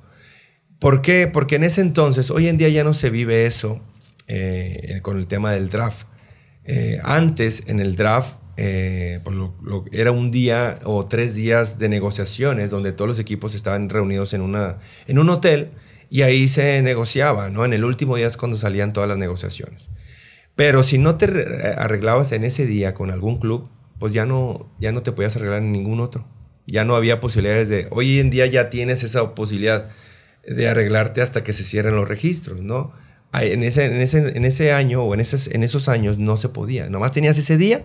¿Por qué? Porque en ese entonces, hoy en día ya no se vive eso eh, con el tema del draft. Eh, antes, en el draft, eh, pues era un día o tres días de negociaciones donde todos los equipos estaban reunidos en, una, en un hotel y ahí se negociaba, ¿no? En el último día es cuando salían todas las negociaciones. Pero si no te arreglabas en ese día con algún club, pues ya no, ya no te podías arreglar en ningún otro. Ya no había posibilidades de, hoy en día ya tienes esa posibilidad de arreglarte hasta que se cierren los registros, ¿no? En ese, en ese, en ese año o en, esos, en esos años no se podía. Nomás tenías ese día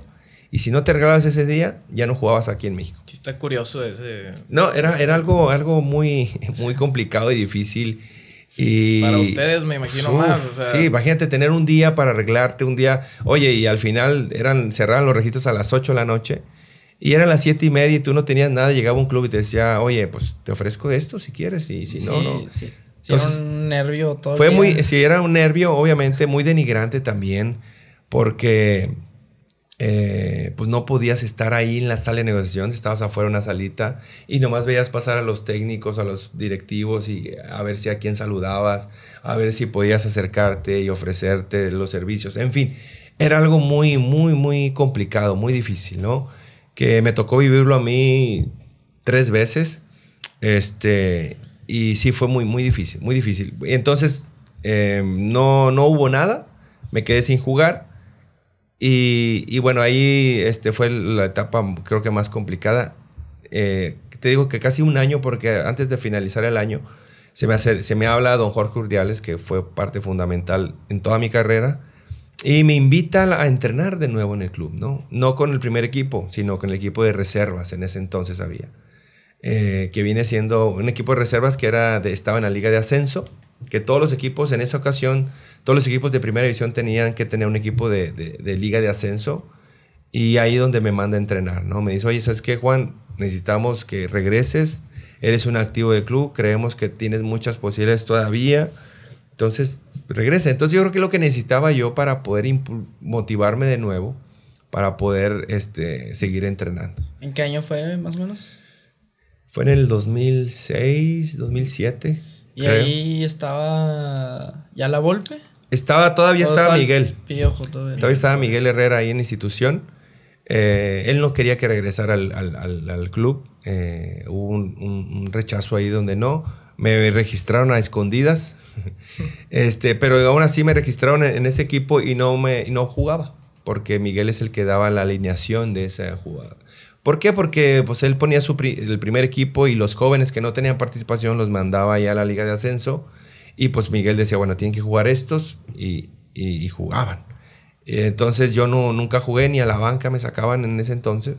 y si no te arreglabas ese día, ya no jugabas aquí en México. Sí, está curioso ese. No, era, era algo, algo muy, [LAUGHS] muy complicado y difícil. Y, para ustedes me imagino más. Sí, imagínate tener un día para arreglarte, un día. Oye, y al final eran, cerraban los registros a las 8 de la noche y era las siete y media y tú no tenías nada, llegaba un club y te decía, oye, pues te ofrezco esto si quieres y si no, no. Sí. era un nervio todo. Fue muy, si era un nervio, obviamente, muy denigrante también, porque eh, pues no podías estar ahí en la sala de negociación, estabas afuera en una salita y nomás veías pasar a los técnicos, a los directivos y a ver si a quién saludabas, a ver si podías acercarte y ofrecerte los servicios, en fin, era algo muy, muy, muy complicado, muy difícil, ¿no? que me tocó vivirlo a mí tres veces. Este, y sí fue muy, muy difícil, muy difícil. Entonces, em, no, no hubo nada, me quedé sin jugar. Y, bueno, ahí este, fue la etapa mm, creo que más complicada. Eh, te digo que casi un año, porque antes de finalizar el año, se me, hace, se me habla don Jorge Urdiales, que fue parte fundamental en toda mi carrera y me invita a entrenar de nuevo en el club, ¿no? No con el primer equipo, sino con el equipo de reservas, en ese entonces había. Eh, que viene siendo un equipo de reservas que era estaba en la liga de ascenso, que todos los equipos en esa ocasión, todos los equipos de primera división tenían que tener un equipo de, de, liga de ascenso. Y ahí donde me manda a entrenar, ¿no? Me dice, oye, ¿sabes qué, Juan? Necesitamos que regreses, eres un activo del club, creemos que tienes muchas posibilidades todavía entonces, regresa. Entonces yo creo que lo que necesitaba yo para poder motivarme de nuevo, para poder este, seguir entrenando. ¿En qué año fue más o menos? Fue en el 2006, 2007. ¿Y ahí estaba ya la Volpe? Estaba, todavía estaba Miguel. todavía. estaba Miguel Herrera ahí en institución. Eh, él no quería que regresara al, club. Eh, hubo un rechazo ahí donde no. Me registraron a escondidas [LAUGHS] este, pero aún así me registraron en, ese equipo y no, me, no jugaba, porque Miguel es el que daba la alineación de esa jugada. ¿Por qué? Porque pues, él ponía su el primer equipo y los jóvenes que no tenían participación los mandaba ya a la Liga de Ascenso. Y pues Miguel decía, bueno, tienen que jugar estos y, y, jugaban. Entonces yo no, nunca jugué ni a la banca me sacaban en ese entonces.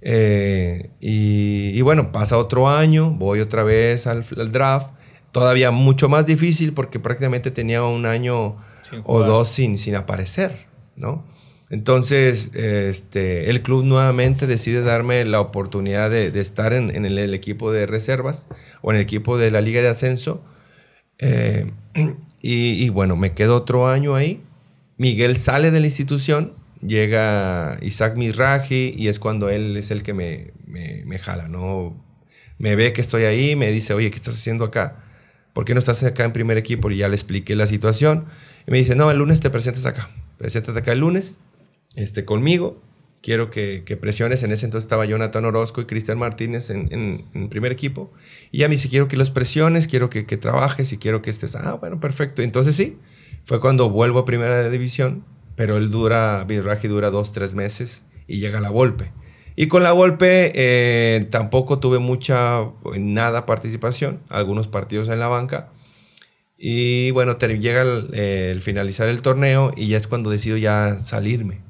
Eh, y, bueno, pasa otro año, voy otra vez al draft todavía mucho más difícil porque prácticamente tenía un año o dos sin, sin aparecer, ¿no? Entonces, este, el club nuevamente decide darme la oportunidad de, estar en, el, equipo de reservas o en el equipo de la Liga de Ascenso. Eh, [CLEARS THROAT] y, bueno, me quedo otro año ahí. Miguel sale de la institución, llega Isaac Miraji y es cuando él es el que me, me jala, ¿no? Me ve que estoy ahí, me dice, oye, ¿qué estás haciendo acá? ¿por qué no estás acá en primer equipo? Y ya le expliqué la situación. Y me dice, no, el lunes te presentas acá. Preséntate acá el lunes este, conmigo. Quiero que, presiones. En ese entonces estaba Jonathan Orozco y Cristian Martínez en, primer equipo. Y ya me dice, quiero que los presiones, quiero que, trabajes y quiero que estés. Ah, bueno, perfecto. Entonces sí, fue cuando vuelvo a primera división. Pero él dura, Virraji dura dos, tres meses y llega la golpe. Y con la golpe eh, tampoco tuve mucha, eh, nada participación, algunos partidos en la banca. Y bueno, llega eh, el, finalizar el torneo y ya es cuando decido ya salirme.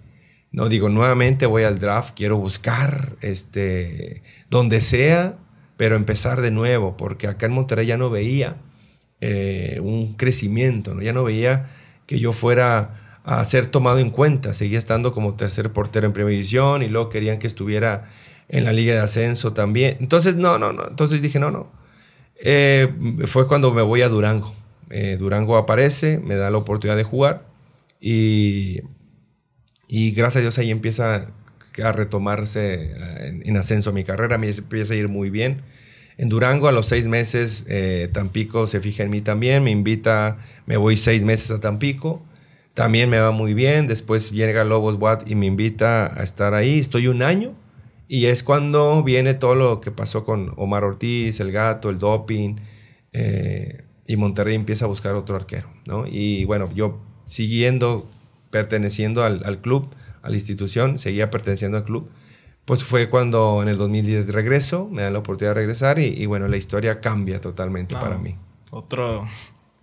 No digo, nuevamente voy al draft, quiero buscar este, donde sea, pero empezar de nuevo, porque acá en Monterrey ya no veía un crecimiento, ¿no? ya no veía que yo fuera a ser tomado en cuenta. Seguía estando como tercer portero en Primera División y luego querían que estuviera en la Liga de Ascenso también. Entonces, no, no, no. Entonces dije, no, no. Eh, fue cuando me voy a Durango. Eh, Durango aparece, me da la oportunidad de jugar y, y gracias a Dios ahí empieza a retomarse eh, en, ascenso mi carrera, me empieza a ir muy bien. En Durango a los seis meses Tampico se fija en mí también, me invita, me voy seis meses a Tampico también me va muy bien. Después llega Lobos Watt y me invita a estar ahí. Estoy un año y es cuando viene todo lo que pasó con Omar Ortiz, el gato, el doping. Eh, y Monterrey empieza a buscar otro arquero, ¿no? Y bueno, yo siguiendo, perteneciendo al, club, a la institución, seguía perteneciendo al club pues fue cuando en el 2010 regreso, me dan la oportunidad de regresar y, bueno, la historia cambia totalmente para mí. Otro,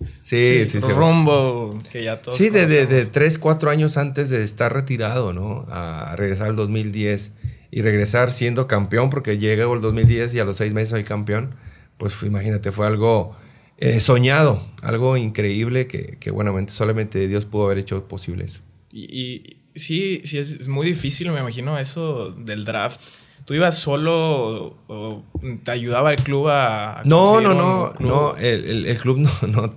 Sí, sí, sí. Rumbo sí. que ya de, tres, cuatro años antes de estar retirado, ¿no? A regresar al 2010 y regresar siendo campeón, porque llega el 2010 y a los seis meses soy campeón. Pues imagínate, fue algo eh, soñado, algo increíble que, que, bueno, solamente Dios pudo haber hecho posible eso. Y, sí, sí, es muy difícil, me imagino, eso del draft ¿Tú ibas solo o te ayudaba el club a... no, no, no, no, el, club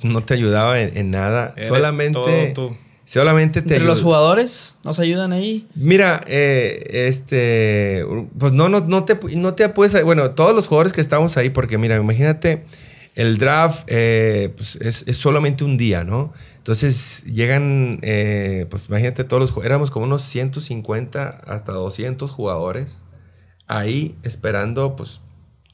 no, te ayudaba en, nada. solamente... Todo tú. Solamente ¿Entre los jugadores nos ayudan ahí? Mira, eh, este... Pues no, no, no te, no te puedes... Bueno, todos los jugadores que estamos ahí, porque mira, imagínate, el draft eh, pues es, solamente un día, ¿no? Entonces llegan, eh, pues imagínate todos los... Éramos como unos 150 hasta 200 jugadores ahí esperando pues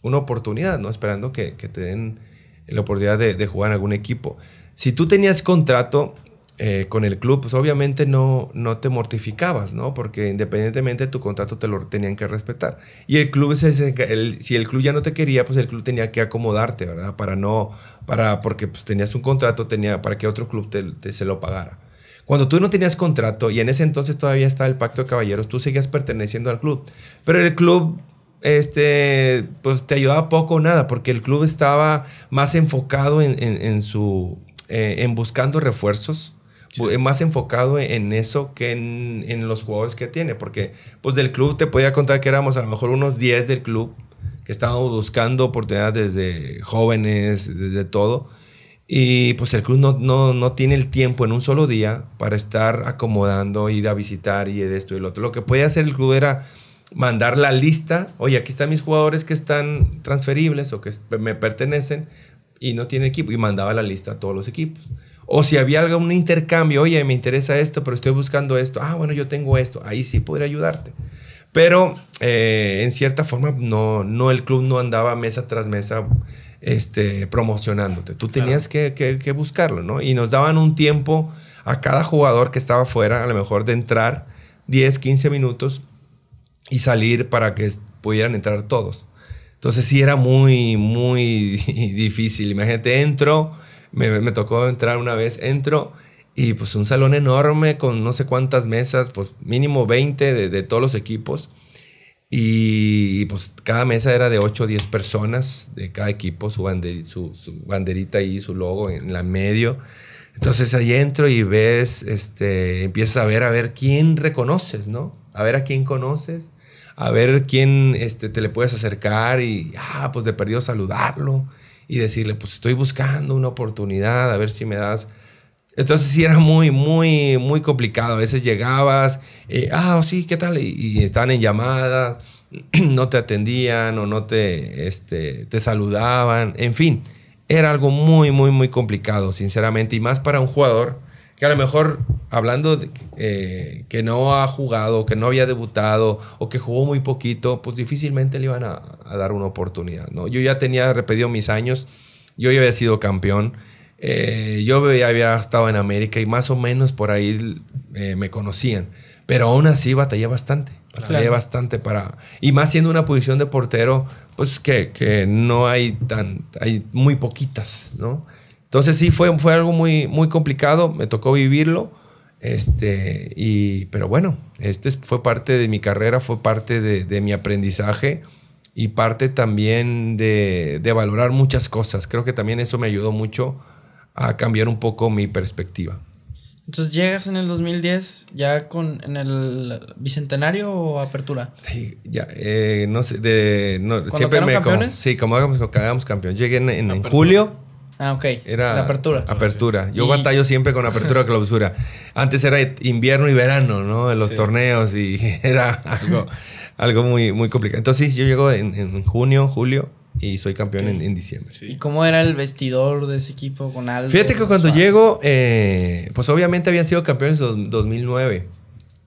una oportunidad, ¿no? Esperando que, te den la oportunidad de, jugar en algún equipo. Si tú tenías contrato eh, con el club, pues obviamente no, no te mortificabas, ¿no? Porque independientemente tu contrato te lo tenían que respetar. Y el club, si el club ya no te quería, pues el club tenía que acomodarte, ¿verdad? Para no, para, porque pues, tenías un contrato, tenía para que otro club te se lo pagara. Cuando tú no tenías contrato y en ese entonces todavía estaba el pacto de caballeros, tú seguías perteneciendo al club. Pero el club este, pues te ayudaba poco o nada, porque el club estaba más enfocado en, en, su, eh, en buscando refuerzos, eh, más enfocado en, eso que en, en, los jugadores que tiene, porque pues del club te podía contar que éramos a lo mejor unos 10 del club, que estábamos buscando oportunidades desde jóvenes, desde todo y pues el club no, tiene el tiempo en un solo día para estar acomodando, ir a visitar y esto y lo otro. Lo que podía hacer el club era mandar la lista, oye, aquí están mis jugadores que están transferibles o que me pertenecen y no tienen equipo. Y mandaba la lista a todos los equipos. O si había algún intercambio, oye, me interesa esto, pero estoy buscando esto. Ah, bueno, yo tengo esto. Ahí sí podría ayudarte. Pero eh, en cierta forma, no, no, el club no andaba mesa tras mesa este, promocionándote. Tú tenías que, buscarlo, ¿no? Y nos daban un tiempo a cada jugador que estaba fuera, a lo mejor de entrar 10, 15 minutos y salir para que pudieran entrar todos. Entonces sí era muy, muy [LAUGHS] difícil. Imagínate, entro, me, tocó entrar una vez, entro y pues un salón enorme con no sé cuántas mesas, pues mínimo 20 de todos los equipos. Y pues cada mesa era de 8 o 10 personas de cada equipo, su, banderita ahí, su logo en la medio. Entonces ahí entro y ves, este, empiezas a ver a ver quién reconoces, ¿no? A ver a quién conoces, a ver quién este, te le puedes acercar y, ah, pues de perdido saludarlo y decirle, pues estoy buscando una oportunidad, a ver si me das entonces sí era muy, muy, muy complicado. A veces llegabas, eh, ah, sí, ¿qué tal? Y, estaban en llamadas, [CLEARS THROAT] no te atendían o no te, este, te saludaban, en fin. Era algo muy, muy, muy complicado, sinceramente. Y más para un jugador que a lo mejor, hablando de, eh, que no ha jugado, que no había debutado o que jugó muy poquito, pues difícilmente le iban a, a dar una oportunidad. ¿no? Yo ya tenía repetido mis años, yo ya había sido campeón eh, yo había estado en América y más o menos por ahí eh, me conocían. Pero aún así batallé bastante. Batallé bastante para. Y más siendo una posición de portero, pues que, que, no hay tan. Hay muy poquitas, ¿no? Entonces sí fue, fue algo muy, muy complicado. Me tocó vivirlo. Este, y, pero bueno, este fue parte de mi carrera, fue parte de, de mi aprendizaje y parte también de, de, valorar muchas cosas. Creo que también eso me ayudó mucho a cambiar un poco mi perspectiva. Entonces llegas en el 2010 ya con en el bicentenario o apertura. Sí, ya eh, no sé de no, siempre me campeones? Como, sí como hagamos como campeón. Llegué en, julio. Ah, ok. Era apertura. Apertura. Yo batallo siempre con apertura [LAUGHS] clausura. Antes era invierno y verano, ¿no? En los torneos y [LAUGHS] era algo, muy, muy complicado. Entonces yo llego en, en junio, julio y soy campeón en, diciembre. ¿Y cómo era el vestidor de ese equipo con Fíjate que cuando llego, eh, pues obviamente habían sido campeones en 2009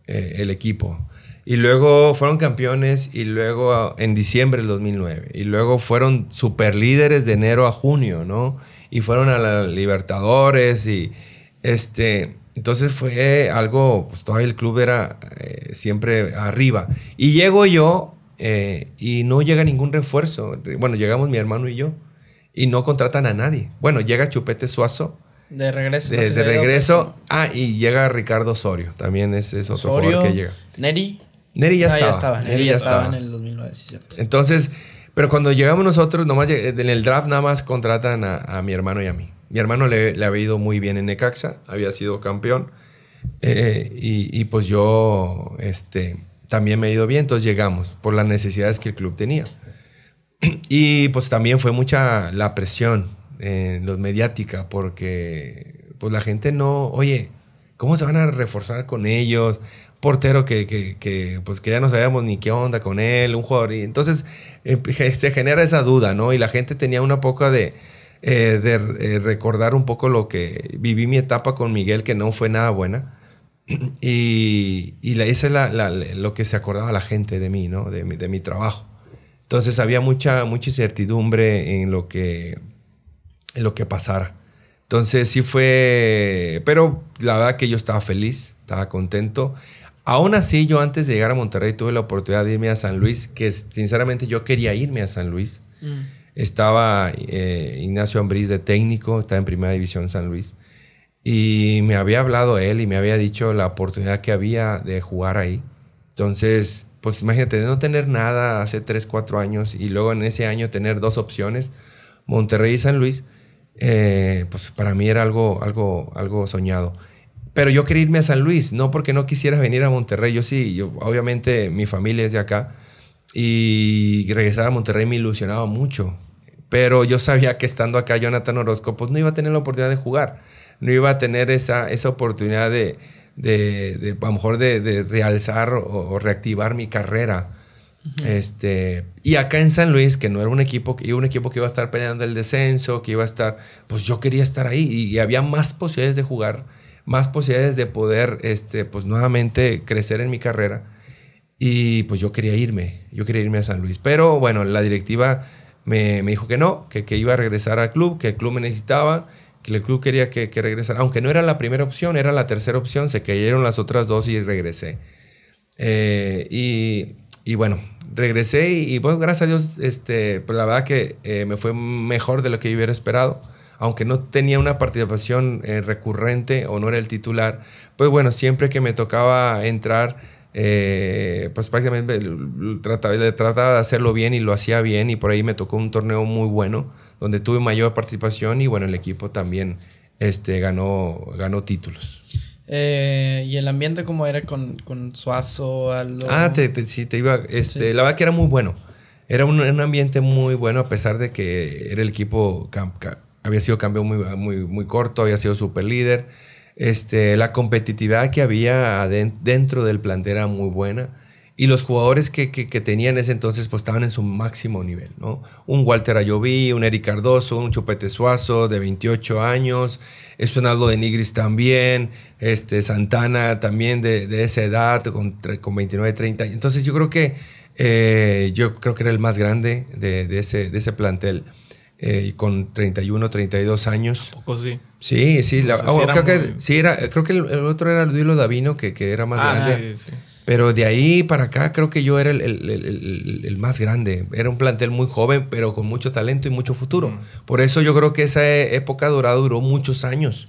eh, el equipo. Y luego fueron campeones y luego en diciembre del 2009. Y luego fueron super líderes de enero a junio, ¿no? Y fueron a la Libertadores y este... Entonces fue algo, pues todo el club era eh, siempre arriba. Y llego yo eh, y no llega ningún refuerzo. Bueno, llegamos mi hermano y yo y no contratan a nadie. Bueno, llega Chupete Suazo. De regreso. De, regreso. Pues, ah, y llega Ricardo Osorio. También es otro que llega. Neri. Neri ya, ah, estaba. Neri, ya, estaba. en el 2009, Entonces, pero cuando llegamos nosotros, nomás en el draft nada más contratan a, mi hermano y a mí. Mi hermano le, había ido muy bien en Necaxa, había sido campeón. Eh, y, y, pues yo, este, también me ha ido bien, entonces llegamos por las necesidades que el club tenía. [CLEARS THROAT] Y pues también fue mucha la presión en eh, los mediática porque pues la gente no, oye, ¿cómo se van a reforzar con ellos? Portero que, que, pues que ya no sabíamos ni qué onda con él, un jugador. entonces em, [LAUGHS] se genera esa duda, ¿no? Y la gente tenía una poca de, eh, de eh, recordar un poco lo que viví mi etapa con Miguel, que no fue nada buena [CLEARS THROAT] Y, y la, esa es lo que se acordaba la gente de mí, ¿no? De mi, trabajo. Entonces había mucha, mucha incertidumbre en lo que, en lo que pasara. Entonces sí fue, pero la verdad que yo estaba feliz, estaba contento. Aún así, yo antes de llegar a Monterrey tuve la oportunidad de irme a San Luis, que sinceramente yo quería irme a San Luis. Mm. Estaba eh, Ignacio Ambriz de técnico, estaba en Primera División San Luis. Y me había hablado él y me había dicho la oportunidad que había de jugar ahí. Entonces, pues imagínate, de no tener nada hace 3, 4 años y luego en ese año tener dos opciones, Monterrey y San Luis, eh, pues para mí era algo, algo, algo soñado. Pero yo quería irme a San Luis, no porque no quisiera venir a Monterrey, yo sí, yo, obviamente mi familia es de acá y regresar a Monterrey me ilusionaba mucho, pero yo sabía que estando acá Jonathan Orozco, pues no iba a tener la oportunidad de jugar no iba a tener esa, esa oportunidad de, a lo mejor de, realzar o, reactivar mi carrera. Este, y acá en San Luis, que no era un equipo, que, un equipo que iba a estar peleando el descenso, que iba a estar, pues yo quería estar ahí y, había más posibilidades de jugar, más posibilidades de poder, este, pues nuevamente crecer en mi carrera. Y pues yo quería irme, yo quería irme a San Luis. Pero bueno, la directiva me, dijo que no, que, que iba a regresar al club, que el club me necesitaba el club quería que, que, regresara. Aunque no era la primera opción, era la tercera opción. Se cayeron las otras dos y regresé. Eh, y, y, bueno, regresé y, pues gracias a Dios, este, pues la verdad que eh, me fue mejor de lo que yo hubiera esperado. Aunque no tenía una participación eh, recurrente o no era el titular, pues bueno, siempre que me tocaba entrar, pues prácticamente trataba, trataba, de hacerlo bien y lo hacía bien y por ahí me tocó un torneo muy bueno donde tuve mayor participación y bueno, el equipo también este, ganó, ganó títulos. Eh, ¿Y el ambiente cómo era con, Suazo, Ah, sí, te iba. Este, La verdad que era muy bueno. Era un, ambiente muy bueno, a pesar de que era el equipo. había sido cambio muy, muy, muy corto, había sido super líder. Este, la competitividad que había dentro del plantel era muy buena. Y los jugadores que, tenían en ese entonces pues estaban en su máximo nivel, ¿no? Un Walter Ayoví, un Eric Cardoso, un Chupete Suazo de 28 años, es de Nigris también, este Santana también de, de esa edad, con, con 29, 30 Entonces yo creo que, eh, yo creo que era el más grande de, de ese, de ese plantel. Eh, con 31, 32 años. Un poco sí. Sí, sí. Oh, creo, que, sí era, creo que el, otro era Luis Davino, que, que era más ah, Sí, sí. Pero de ahí para acá creo que yo era el, más grande. Era un plantel muy joven, pero con mucho talento y mucho futuro. Por eso yo creo que esa época dorada duró muchos años.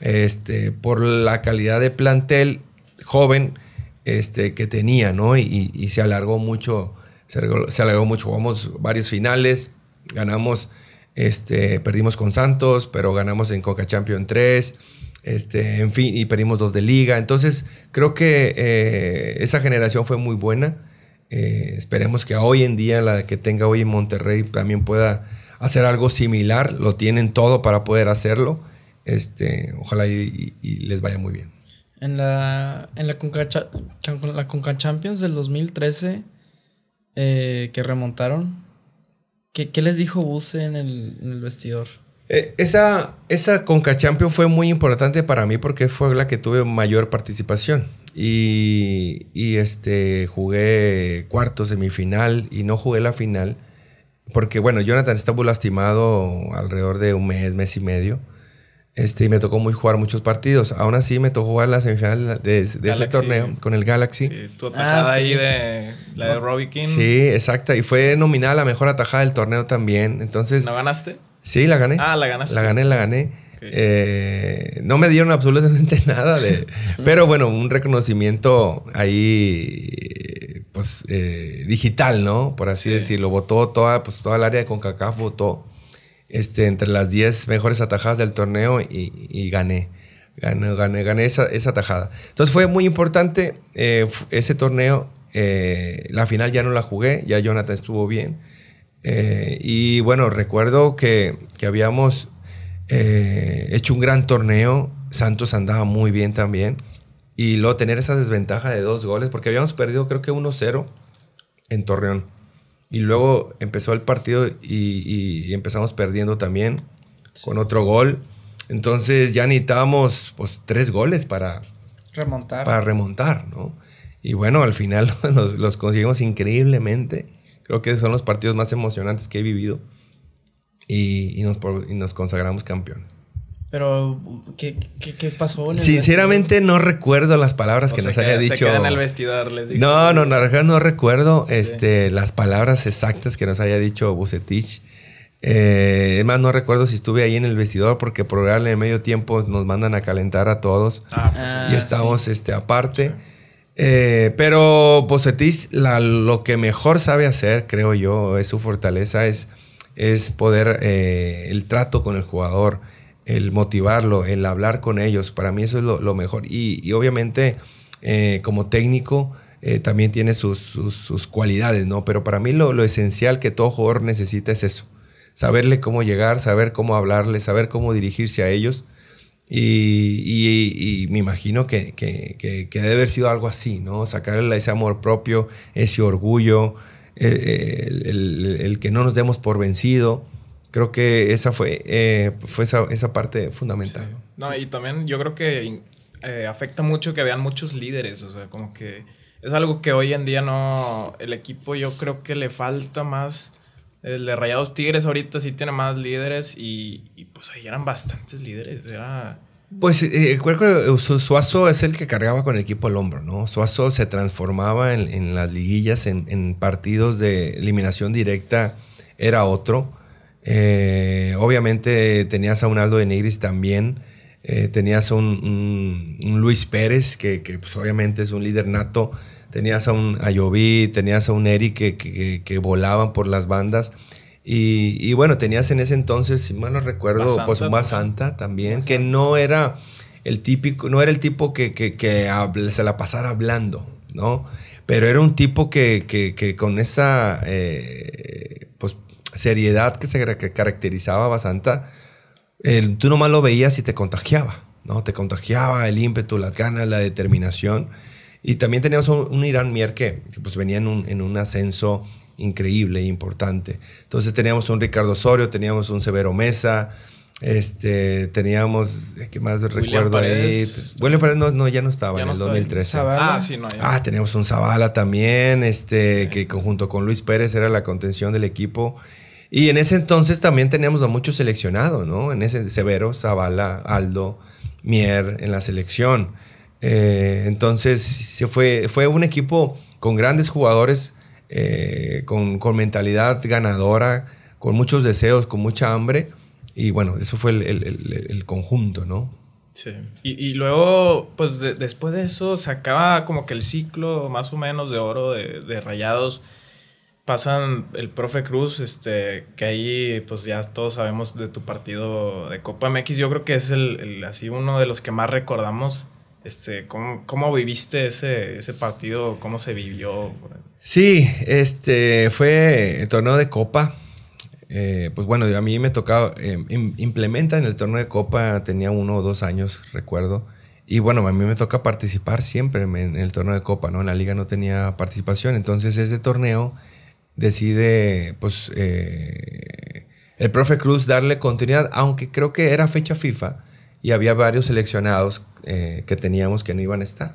Este, por la calidad de plantel joven este, que tenía, ¿no? Y, se alargó mucho. Se alargó, mucho. Jugamos varios finales. Ganamos. Este, perdimos con Santos, pero ganamos en Coca Champion 3. Este, en fin, y perdimos dos de liga. Entonces, creo que eh, esa generación fue muy buena. Eh, esperemos que hoy en día, la que tenga hoy en Monterrey, también pueda hacer algo similar. Lo tienen todo para poder hacerlo. Este, ojalá y, les vaya muy bien. En la, en la, Conca, Champions del 2013, eh, que remontaron, ¿qué, les dijo Buse en el vestidor? Eh, esa, esa Conca champion fue muy importante para mí porque fue la que tuve mayor participación. Y, este, jugué cuarto, semifinal y no jugué la final. Porque, bueno, Jonathan muy lastimado alrededor de un mes, mes y medio. Este, y me tocó muy jugar muchos partidos. Aún así, me tocó jugar la semifinal de, ese torneo con el Galaxy. Sí, tu ah, atajada ahí de la de Robbie King. Sí, exacta. Y fue nominada la mejor atajada del torneo también. Entonces, ¿No ganaste? Sí, la gané. Ah, la ganaste. La gané, la gané. Eh, no me dieron absolutamente [LAUGHS] nada de... pero bueno, un reconocimiento ahí, pues, eh, digital, ¿no? Por así decirlo. Votó toda, pues, toda el área de CONCACAF, votó este, entre las 10 mejores atajadas del torneo y, gané. Gané, gané, gané esa, atajada. Entonces fue muy importante eh, ese torneo. la final ya no la jugué, ya Jonathan estuvo bien. Eh, y bueno, recuerdo que, habíamos eh, hecho un gran torneo. Santos andaba muy bien también. Y luego tener esa desventaja de dos goles, porque habíamos perdido creo que 1-0 en Torreón. Y luego empezó el partido y, empezamos perdiendo también con otro gol. Entonces ya necesitábamos pues, tres goles para remontar. Para remontar, Y bueno, al final [LAUGHS] los conseguimos increíblemente. Creo que son los partidos más emocionantes que he vivido y, nos, consagramos campeón. Pero, ¿qué, pasó? Sinceramente no recuerdo las palabras que nos haya dicho. Se al vestidor, les digo. No, no, no, no recuerdo este, las palabras exactas que nos haya dicho Bucetich. Además eh, más, no recuerdo si estuve ahí en el vestidor porque por en medio tiempo nos mandan a calentar a todos ah, pues y estamos este, aparte. Eh, pero Pocetis, pues, lo que mejor sabe hacer, creo yo, es su fortaleza, es, es poder eh, el trato con el jugador, el motivarlo, el hablar con ellos. Para mí eso es lo, mejor. Y, obviamente, eh, como técnico, también tiene sus, cualidades, ¿no? Pero para mí lo, lo esencial que todo jugador necesita es eso. Saberle cómo llegar, saber cómo hablarle, saber cómo dirigirse a ellos y, me imagino que, debe haber sido algo así, ¿no? Sacarle ese amor propio, ese orgullo, eh, el, que no nos demos por vencido. Creo que esa fue, eh, fue esa, esa, parte fundamental. No, y también yo creo que eh, afecta mucho que vean muchos líderes, o sea, como que es algo que hoy en día no, el equipo yo creo que le falta más el de Rayados Tigres ahorita sí tiene más líderes y, pues ahí eran bastantes líderes. Era... Pues de eh, Suazo es el que cargaba con el equipo al hombro, ¿no? Suazo se transformaba en, las liguillas, en, partidos de eliminación directa, era otro. Eh, obviamente tenías a un Aldo de Negris también, eh, tenías a un, Luis Pérez, que, pues, obviamente es un líder nato tenías a un Ayoví, tenías a un Eric que, que, volaban por las bandas. Y, bueno, tenías en ese entonces, si mal no recuerdo, pues un Basanta también, que no era el típico, no era el tipo que, se la pasara hablando, ¿no? Pero era un tipo que, con esa eh, pues, seriedad que se caracterizaba a Basanta, tú tú nomás lo veías y te contagiaba, ¿no? Te contagiaba el ímpetu, las ganas, la determinación. Y también teníamos un, un Irán Mier que, pues venía en un, ascenso increíble, e importante. Entonces teníamos un Ricardo Osorio, teníamos un Severo Mesa, este, teníamos, ¿qué más recuerdo ahí? Bueno, Paredes pues, no, ya no estaba en el 2013. Ah, sí, no. Ah, teníamos un Zavala también, este, que junto con Luis Pérez era la contención del equipo. Y en ese entonces también teníamos a muchos seleccionados, ¿no? En ese Severo, Zavala, Aldo, Mier en la selección. Eh, entonces, se fue, fue un equipo con grandes jugadores, eh, con, mentalidad ganadora, con muchos deseos, con mucha hambre. Y bueno, eso fue el, conjunto, ¿no? Sí. Y, luego, pues después de eso, se acaba como que el ciclo más o menos de oro de, rayados pasan el profe Cruz, este, que ahí pues ya todos sabemos de tu partido de Copa MX, yo creo que es el, el, así uno de los que más recordamos este, ¿cómo, viviste ese, partido? ¿Cómo se vivió? Sí, este, fue el torneo de Copa. Eh, pues bueno, a mí me tocaba, em, implementar en el torneo de Copa, tenía uno o dos años, recuerdo. Y bueno, a mí me toca participar siempre en el torneo de Copa, ¿no? En la liga no tenía participación, entonces ese torneo decide, pues, eh, el profe Cruz darle continuidad, aunque creo que era fecha FIFA y había varios seleccionados eh, que teníamos que no iban a estar.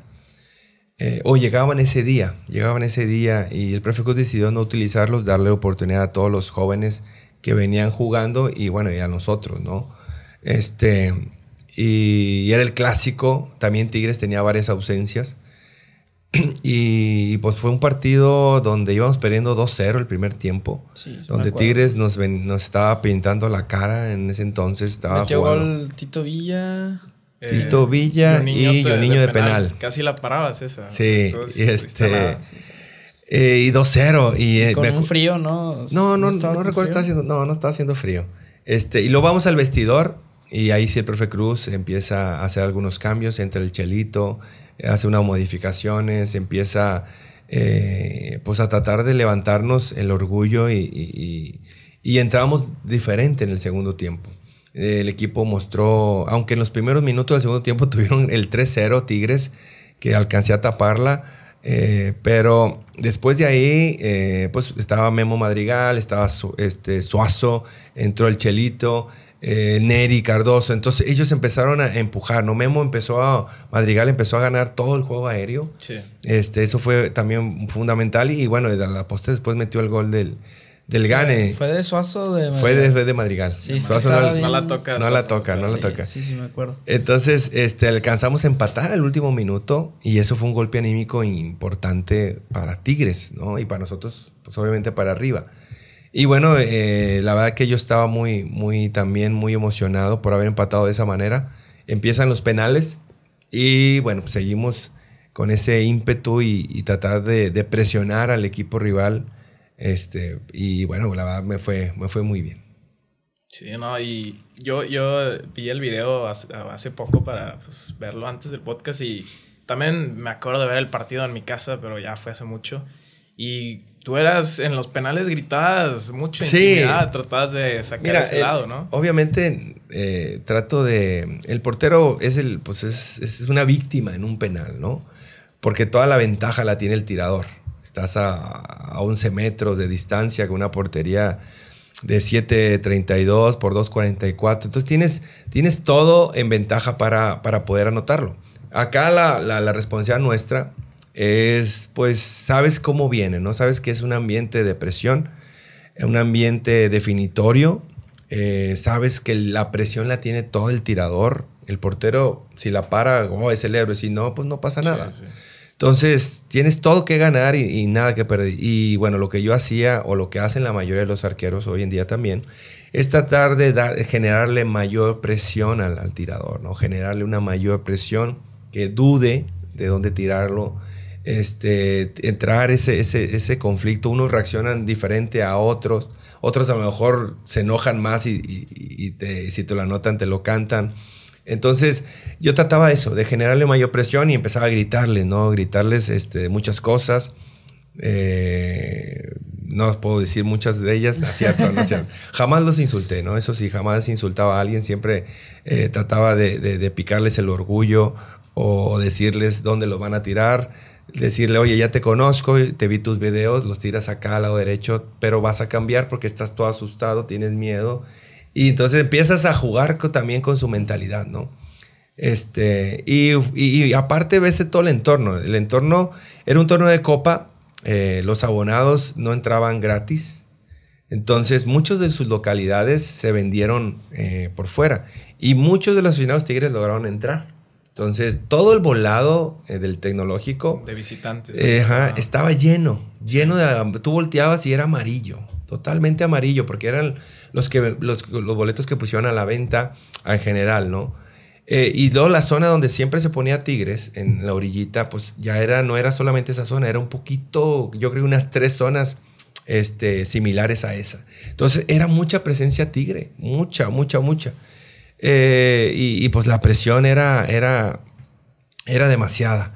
Eh, o llegaban ese día, llegaban ese día y el prefecto decidió no utilizarlos, darle oportunidad a todos los jóvenes que venían jugando y bueno, y a nosotros, ¿no? Este, y era el clásico, también Tigres tenía varias ausencias [CLEARS THROAT] y pues fue un partido donde íbamos perdiendo 2-0 el primer tiempo. donde Tigres nos, nos estaba pintando la cara en ese entonces. Estaba Metió gol Tito Villa. Eh, Tito Villa y yo niño de, penal. Casi la parabas esa. Sí, y este... Eh, y 2-0. Y, eh, con un frío, ¿no? No, no, no, recuerdo, estaba haciendo, no, no estaba haciendo frío. Este, y lo vamos al vestidor y ahí sí el profe Cruz empieza a hacer algunos cambios entre el Chelito, hace unas modificaciones, empieza eh, pues a tratar de levantarnos el orgullo y, entramos diferente en el segundo tiempo. El equipo mostró, aunque en los primeros minutos del segundo tiempo [LAUGHS] tuvieron el 3-0 Tigres, que alcancé a taparla, eh, pero después de ahí, eh, pues estaba Memo Madrigal, estaba este, Suazo, entró el Chelito, eh, Neri, Cardoso. Entonces ellos empezaron a empujar, ¿no? Memo empezó a, Madrigal empezó a ganar todo el juego aéreo. Este, eso fue también fundamental y, bueno, de la poste después metió el gol del, del Gane. Fue de Suazo de Fue de, Madrigal. no, la toca. No la toca, no la toca. Entonces, este, alcanzamos a empatar al último minuto y eso fue un golpe anímico importante para Tigres, ¿no? Y para nosotros, pues obviamente para arriba. Y bueno, eh, la verdad que yo estaba muy, muy también muy emocionado por haber empatado de esa manera. Empiezan los penales y bueno, pues seguimos con ese ímpetu y, tratar de, presionar al equipo rival. Este, y bueno, la verdad me fue, me fue muy bien. Sí, no, y yo, yo vi el video hace, hace poco para pues, verlo antes del podcast y también me acuerdo de ver el partido en mi casa, pero ya fue hace mucho. Y tú eras en los penales gritadas mucho sí. tratabas de sacar ese eh, lado, ¿no? Obviamente eh, trato de el portero es el pues es, una víctima en un penal, ¿no? Porque toda la ventaja la tiene el tirador. Estás a, 11 metros de distancia con una portería de 7.32 por 2.44. Entonces tienes, tienes todo en ventaja para, para poder anotarlo. Acá la responsabilidad nuestra es, pues, sabes cómo viene, ¿no? Sabes que es un ambiente de presión, un ambiente definitorio, eh, sabes que la presión la tiene todo el tirador, el portero, si la para, oh, es el héroe, si no, pues no pasa nada. Entonces, tienes todo que ganar y, nada que perder. Y bueno, lo que yo hacía, o lo que hacen la mayoría de los arqueros hoy en día también, es tratar de dar, generarle mayor presión al, al tirador, ¿no? Generarle una mayor presión que dude de dónde tirarlo, este, entrar ese, ese, conflicto. Unos reaccionan diferente a otros, otros a lo mejor se enojan más y, si te lo anotan te lo cantan. Entonces yo trataba eso, de generarle mayor presión y empezaba a gritarles, ¿no? Gritarles este, muchas cosas. Eh, no las puedo decir muchas de ellas, cierto, [LAUGHS] Jamás los insulté, ¿no? Eso sí, jamás insultaba a alguien, siempre eh, trataba de, de, picarles el orgullo o decirles dónde los van a tirar decirle, oye, ya te conozco, te vi tus videos, los tiras acá al lado derecho, pero vas a cambiar porque estás todo asustado, tienes miedo. Y entonces empiezas a jugar también con su mentalidad, ¿no? Este, y, aparte ves todo el entorno. El entorno era un torneo de copa, eh, los abonados no entraban gratis. Entonces, muchos de sus localidades se vendieron eh, por fuera. Y muchos de los aficionados tigres lograron entrar. Entonces, todo el volado eh, del tecnológico. De visitantes. Eh, estaba lleno, lleno de. Tú volteabas y era amarillo, totalmente amarillo, porque eran los, que, los, boletos que pusieron a la venta en general, ¿no? Eh, y luego la zona donde siempre se ponía Tigres, en la orillita, pues ya era, no era solamente esa zona, era un poquito, yo creo, unas tres zonas este, similares a esa. Entonces, era mucha presencia Tigre, mucha, mucha, mucha. Eh, y, pues la presión era, era, era demasiada.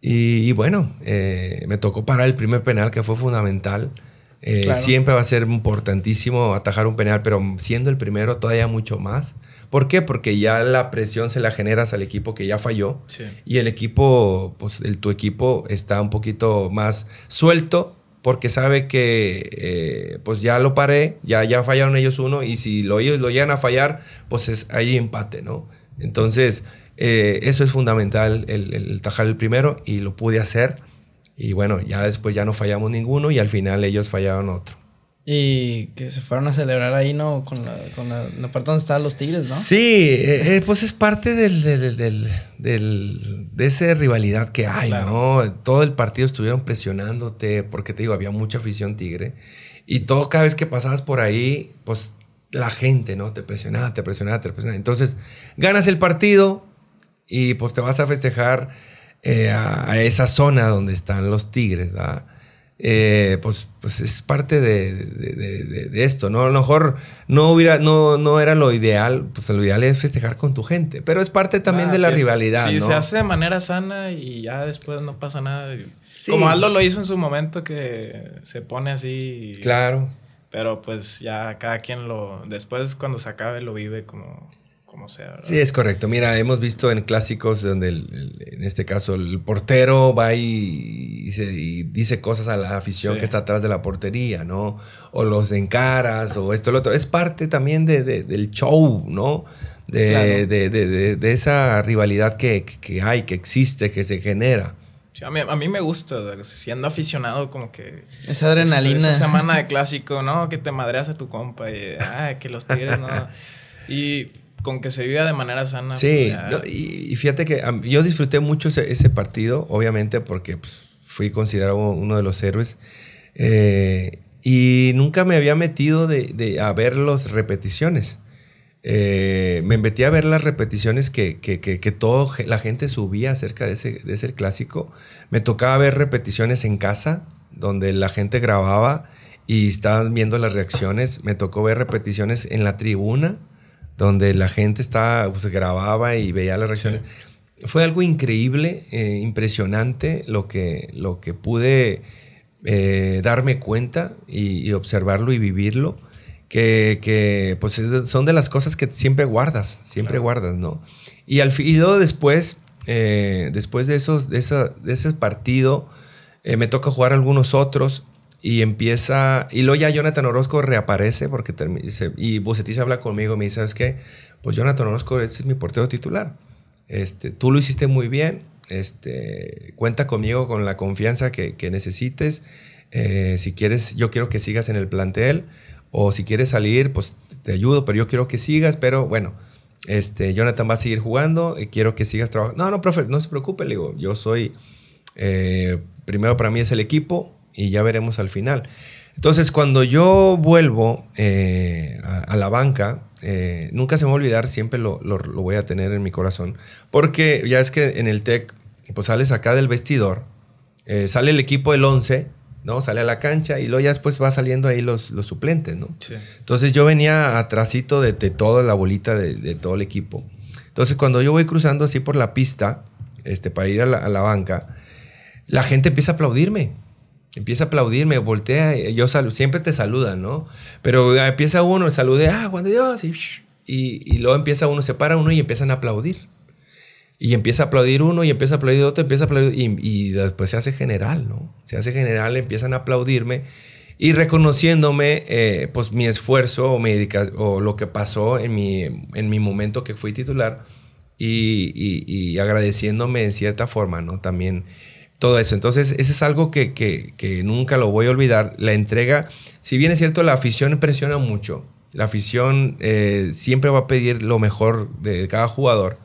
Y, bueno, eh, me tocó parar el primer penal que fue fundamental. Eh, siempre va a ser importantísimo atajar un penal, pero siendo el primero todavía mucho más. ¿Por qué? Porque ya la presión se la generas al equipo que ya falló y el equipo, pues el, tu equipo está un poquito más suelto porque sabe que eh, pues ya lo paré, ya, ya fallaron ellos uno y si lo, ellos lo llegan a fallar, pues es ahí empate, ¿no? Entonces, eh, eso es fundamental, el, el, tajar el primero y lo pude hacer y bueno, ya después ya no fallamos ninguno y al final ellos fallaron otro. Y que se fueron a celebrar ahí, ¿no? Con la, con parte donde estaban los Tigres, ¿no? Sí, eh, eh, pues es parte del, de esa rivalidad que hay, ¿no? Todo el partido estuvieron presionándote, porque te digo, había mucha afición Tigre. Y todo, cada vez que pasabas por ahí, pues la gente, ¿no? Te presionaba, te presionaba, te presionaba. Entonces, ganas el partido y pues te vas a festejar eh, a, esa zona donde están los Tigres, ¿verdad? Eh, pues, pues es parte de, esto, ¿no? A lo mejor no, hubiera, no, no era lo ideal, pues lo ideal es festejar con tu gente, pero es parte también ah, de la rivalidad. Sí, se hace de manera sana y ya después no pasa nada. Como Aldo lo hizo en su momento que se pone así. claro. Pero pues ya cada quien lo, después cuando se acabe lo vive como Sí, es correcto. Mira, hemos visto en clásicos donde, en este caso, el portero va y, dice cosas a la afición que está atrás de la portería, ¿no? O los encaras, o esto, lo otro. Es parte también del show, ¿no? De, esa rivalidad que, hay, que existe, que se genera. a, mí, me gusta, siendo aficionado, como que. Esa adrenalina. Esa, semana de clásico, ¿no? Que te madreas a tu compa y. que los tigres, ¿no? [LAUGHS] Y con que se viva de manera sana. Sí, pues, y, fíjate que yo disfruté mucho ese, partido, obviamente, porque pues, fui considerado uno de los héroes. Eh, y nunca me había metido de, de a ver las repeticiones. Eh, me metí a ver las repeticiones que, que, toda la gente subía acerca de ese, de ese clásico. Me tocaba ver repeticiones en casa, donde la gente grababa y estaban viendo las reacciones. Me tocó ver repeticiones en la tribuna donde la gente estaba, pues, grababa y veía las reacciones. Fue algo increíble, eh, impresionante lo que, lo que pude eh, darme cuenta y, observarlo y vivirlo, que, que, pues son de las cosas que siempre guardas, siempre guardas, ¿no? Y, al, y luego después, eh, después de, esos, de, de ese partido, me toca jugar algunos otros y empieza, y luego ya Jonathan Orozco reaparece porque se, y Bucetich habla conmigo me dice, ¿sabes qué? Pues Jonathan Orozco, es mi portero titular. Este, tú lo hiciste muy bien, este, cuenta conmigo con la confianza que, necesites. Eh, si quieres, yo quiero que sigas en el plantel o si quieres salir, pues te ayudo, pero yo quiero que sigas, pero bueno, este, Jonathan va a seguir jugando, y quiero que sigas trabajando. No, no, profe, no se preocupe, le digo, yo soy, eh, primero para mí es el equipo, y ya veremos al final. Entonces, cuando yo vuelvo eh, a, la banca, eh, nunca se me va a olvidar, siempre lo, voy a tener en mi corazón, porque ya es que en el TEC, pues sales acá del vestidor, eh, sale el equipo del 11, ¿no? Sale a la cancha y luego ya después va saliendo ahí los, suplentes, ¿no? Entonces yo venía atrásito de, de toda la bolita de, todo el equipo. Entonces cuando yo voy cruzando así por la pista, este, para ir a la banca, la gente empieza a aplaudirme. Este, empieza a aplaudirme, voltea, eh, yo saludo, siempre te saluda ¿no? Pero eh, empieza uno, salude, ah, Juan de Dios, y, y, luego empieza uno, se para uno y empiezan a aplaudir. Y empieza a aplaudir uno, y empieza a aplaudir otro, empieza a aplaudir, y, después se hace general, ¿no? Se hace general, empiezan a aplaudirme y reconociéndome, eh, pues, mi esfuerzo o, o lo que pasó en mi, momento que fui titular y, y agradeciéndome en cierta forma, ¿no? También todo eso. Entonces, eso es algo que, que, que, nunca lo voy a olvidar. La entrega, si bien es cierto, la afición presiona mucho. La afición eh, siempre va a pedir lo mejor de cada jugador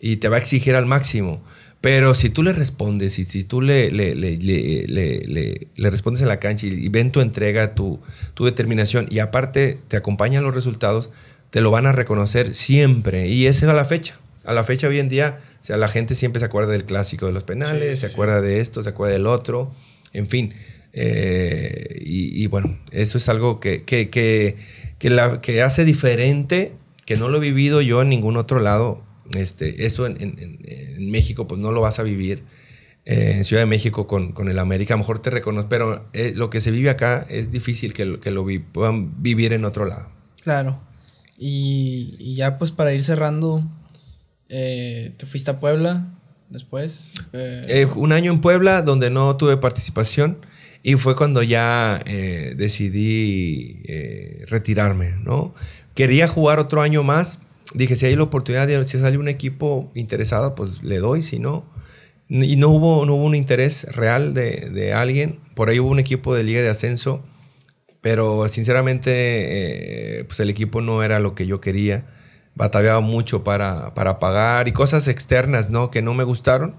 y te va a exigir al máximo. Pero si tú le respondes y si tú le, le, le, le respondes en la cancha y, ven tu entrega, tu, tu determinación y aparte te acompañan los resultados, te lo van a reconocer siempre y esa es a la fecha a la fecha hoy en día, o sea, la gente siempre se acuerda del clásico de los penales, se acuerda de esto, se acuerda del otro, en fin. Eh, y, bueno, eso es algo que, hace diferente, que no lo he vivido yo en ningún otro lado. Este, eso en, México, pues no lo vas a vivir. Eh, en Ciudad de México con, con, el América, a lo mejor te reconozco, pero eh, lo que se vive acá es difícil que lo, que lo puedan vivir en otro lado. Claro. y ya pues para ir cerrando, eh, ¿Te fuiste a Puebla después? Eh. Eh, un año en Puebla donde no tuve participación y fue cuando ya decidí retirarme, ¿no? Quería jugar otro año más. Dije, si hay la oportunidad, si sale un equipo interesado, pues le doy, si no... Y no hubo, no hubo un interés real de, alguien. Por ahí hubo un equipo de Liga de Ascenso, pero sinceramente, pues el equipo no era lo que yo quería batallaba mucho para, para pagar y cosas externas, ¿no? Que no me gustaron.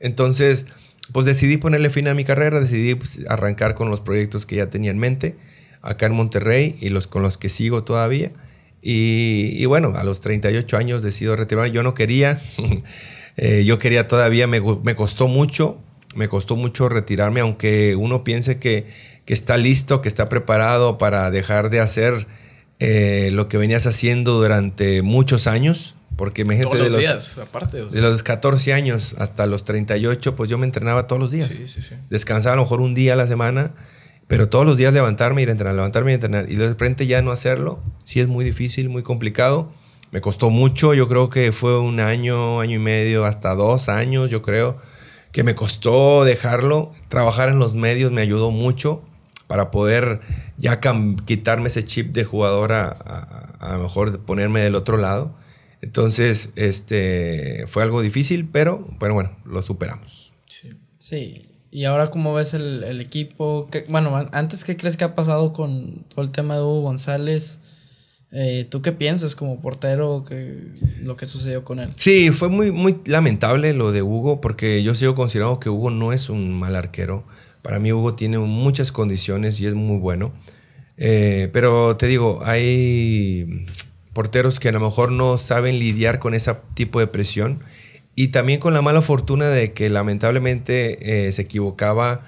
Entonces, pues decidí ponerle fin a mi carrera, decidí pues, arrancar con los proyectos que ya tenía en mente acá en Monterrey y los con los que sigo todavía. Y, bueno, a los 38 años decido retirarme. Yo no quería, [LAUGHS] eh, yo quería todavía, me, costó mucho, me costó mucho retirarme, aunque uno piense que, que está listo, que está preparado para dejar de hacer eh, lo que venías haciendo durante muchos años. Porque me gente de los días, aparte. De los 14 años hasta los 38, pues yo me entrenaba todos los días. Sí, sí, Descansaba a lo mejor un día a la semana, pero todos los días levantarme y ir a entrenar, levantarme y entrenar. Y de repente ya no hacerlo, sí es muy difícil, muy complicado. Me costó mucho, yo creo que fue un año, año y medio, hasta dos años, yo creo, que me costó dejarlo. Trabajar en los medios me ayudó mucho para poder ya quitarme ese chip de jugador a, a, a, mejor ponerme del otro lado. Entonces, este, fue algo difícil, pero, pero bueno, lo superamos. Sí. ¿Y ahora cómo ves el, equipo? bueno, antes, ¿qué crees que ha pasado con todo el tema de Hugo González? Eh, ¿Tú qué piensas como portero que, lo que sucedió con él? Sí, fue muy, muy lamentable lo de Hugo, porque yo sigo considerando que Hugo no es un mal arquero. Para mí Hugo tiene muchas condiciones y es muy bueno. Eh, pero te digo, hay porteros que a lo mejor no saben lidiar con ese tipo de presión y también con la mala fortuna de que lamentablemente eh, se equivocaba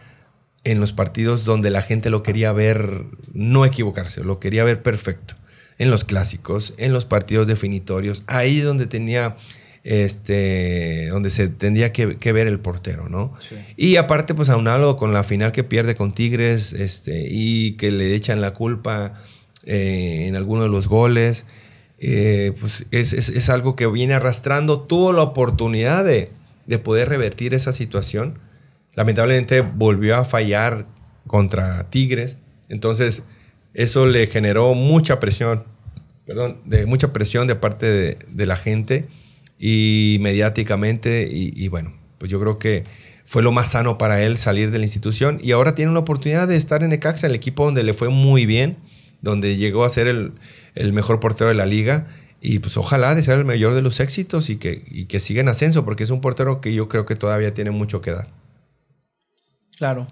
en los partidos donde la gente lo quería ver, no equivocarse, lo quería ver perfecto. En los clásicos, en los partidos definitorios, ahí donde tenía este, donde se tendría que, ver el portero, ¿no? Y aparte, pues aunado con la final que pierde con Tigres este, y que le echan la culpa eh, en alguno de los goles, eh, pues es, algo que viene arrastrando. Tuvo la oportunidad de, poder revertir esa situación. Lamentablemente volvió a fallar contra Tigres. Entonces, eso le generó mucha presión, perdón, de mucha presión de parte de la gente y mediáticamente y, bueno, pues yo creo que fue lo más sano para él salir de la institución y ahora tiene una oportunidad de estar en Ecaxa, el equipo donde le fue muy bien, donde llegó a ser el, mejor portero de la liga y pues ojalá de ser el mayor de los éxitos y que, y que siga en ascenso, porque es un portero que yo creo que todavía tiene mucho que dar. Claro.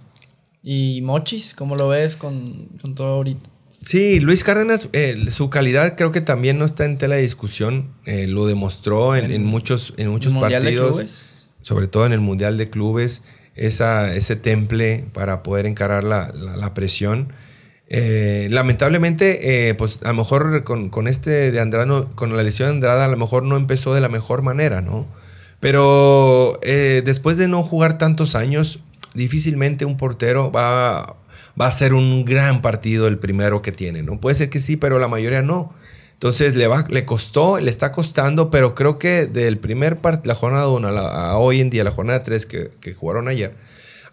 ¿Y Mochis, cómo lo ves con, con todo ahorita? Sí, Luis Cárdenas, eh, su calidad creo que también no está en tela de discusión. Eh, lo demostró en, muchos, en muchos partidos. Sobre todo en el Mundial de Clubes. ese temple para poder encarar la, presión. Eh, lamentablemente, pues a lo mejor con, este de con la lesión de Andrada, a lo mejor no empezó de la mejor manera, ¿no? Pero después de no jugar tantos años, difícilmente un portero va va a ser un gran partido el primero que tiene, ¿no? Puede ser que sí, pero la mayoría no. Entonces le, va, le costó, le está costando, pero creo que del primer partido la jornada 1 a, hoy en día, la jornada 3 que, jugaron ayer,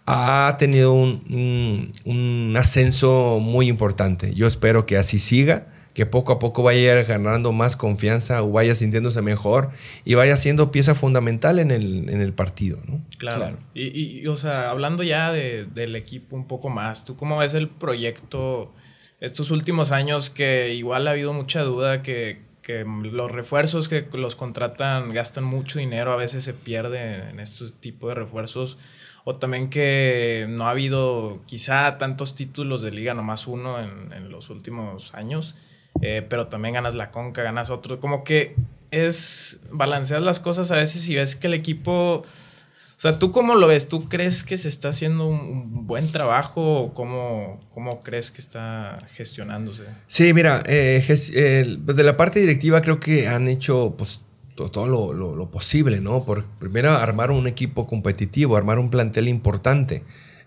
ha tenido un, un ascenso muy importante. Yo espero que así siga que poco a poco vaya ir ganando más confianza o vaya sintiéndose mejor y vaya siendo pieza fundamental en el, en el partido, ¿no? Claro. Y, y, o sea, hablando ya de, del equipo un poco más, ¿tú cómo ves el proyecto estos últimos años que igual ha habido mucha duda que, que los refuerzos que los contratan gastan mucho dinero, a veces se pierde en este tipo de refuerzos, o también que no ha habido quizá tantos títulos de liga, nomás uno en, en los últimos años. Eh, pero también ganas la conca, ganas otro. Como que es balancear las cosas a veces y ves que el equipo... O sea, ¿tú cómo lo ves? ¿Tú crees que se está haciendo un buen trabajo o cómo, crees que está gestionándose? Sí, mira, eh, de la parte directiva creo que han hecho pues, todo lo, posible, ¿no? Por primero armar un equipo competitivo, armar un plantel importante.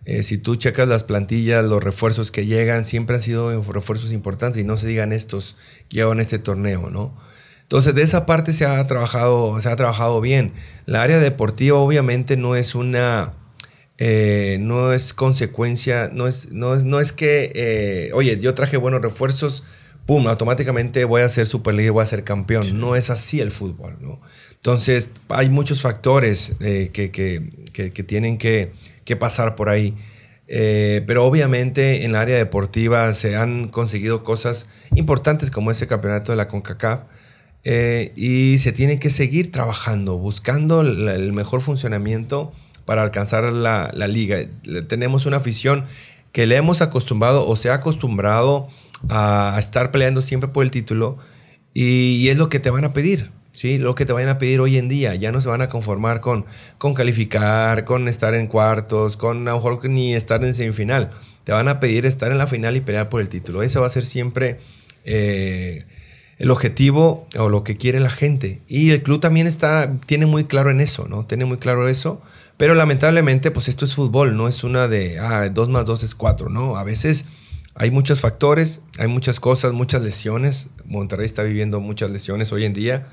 Eh, si tú checas las plantillas, los refuerzos que llegan, siempre han sido refuerzos importantes y no se digan estos que llevan este torneo, ¿no? Entonces, de esa parte se ha trabajado, se ha trabajado bien. La área deportiva obviamente no es una... Eh, no es consecuencia, no es, no es, no es que, eh, oye, yo traje buenos refuerzos, ¡pum!, automáticamente voy a ser superlíder, voy a ser campeón. No es así el fútbol, ¿no? Entonces, hay muchos factores que, que, tienen que que pasar por ahí. Eh, pero obviamente en el área deportiva se han conseguido cosas importantes como ese campeonato de la CONCACAF. Eh, y se tiene que seguir trabajando, buscando el mejor funcionamiento para alcanzar la, liga. Tenemos una afición que le hemos acostumbrado o se ha acostumbrado a, estar peleando siempre por el título y, es lo que te van a pedir. Lo que te vayan a pedir hoy en día, ya no se van a conformar con, con calificar, con estar en cuartos, con a lo mejor ni estar en semifinal. Te van a pedir estar en la final y pelear por el título. Ese va a ser siempre eh, el objetivo o lo que quiere la gente. Y el club también está, tiene muy claro en eso, ¿no? Tiene muy claro eso. Pero lamentablemente, pues esto es fútbol, no es una de, ah, 2 más 2 es 4, ¿no? A veces... Hay muchos factores, hay muchas cosas, muchas lesiones. Monterrey está viviendo muchas lesiones hoy en día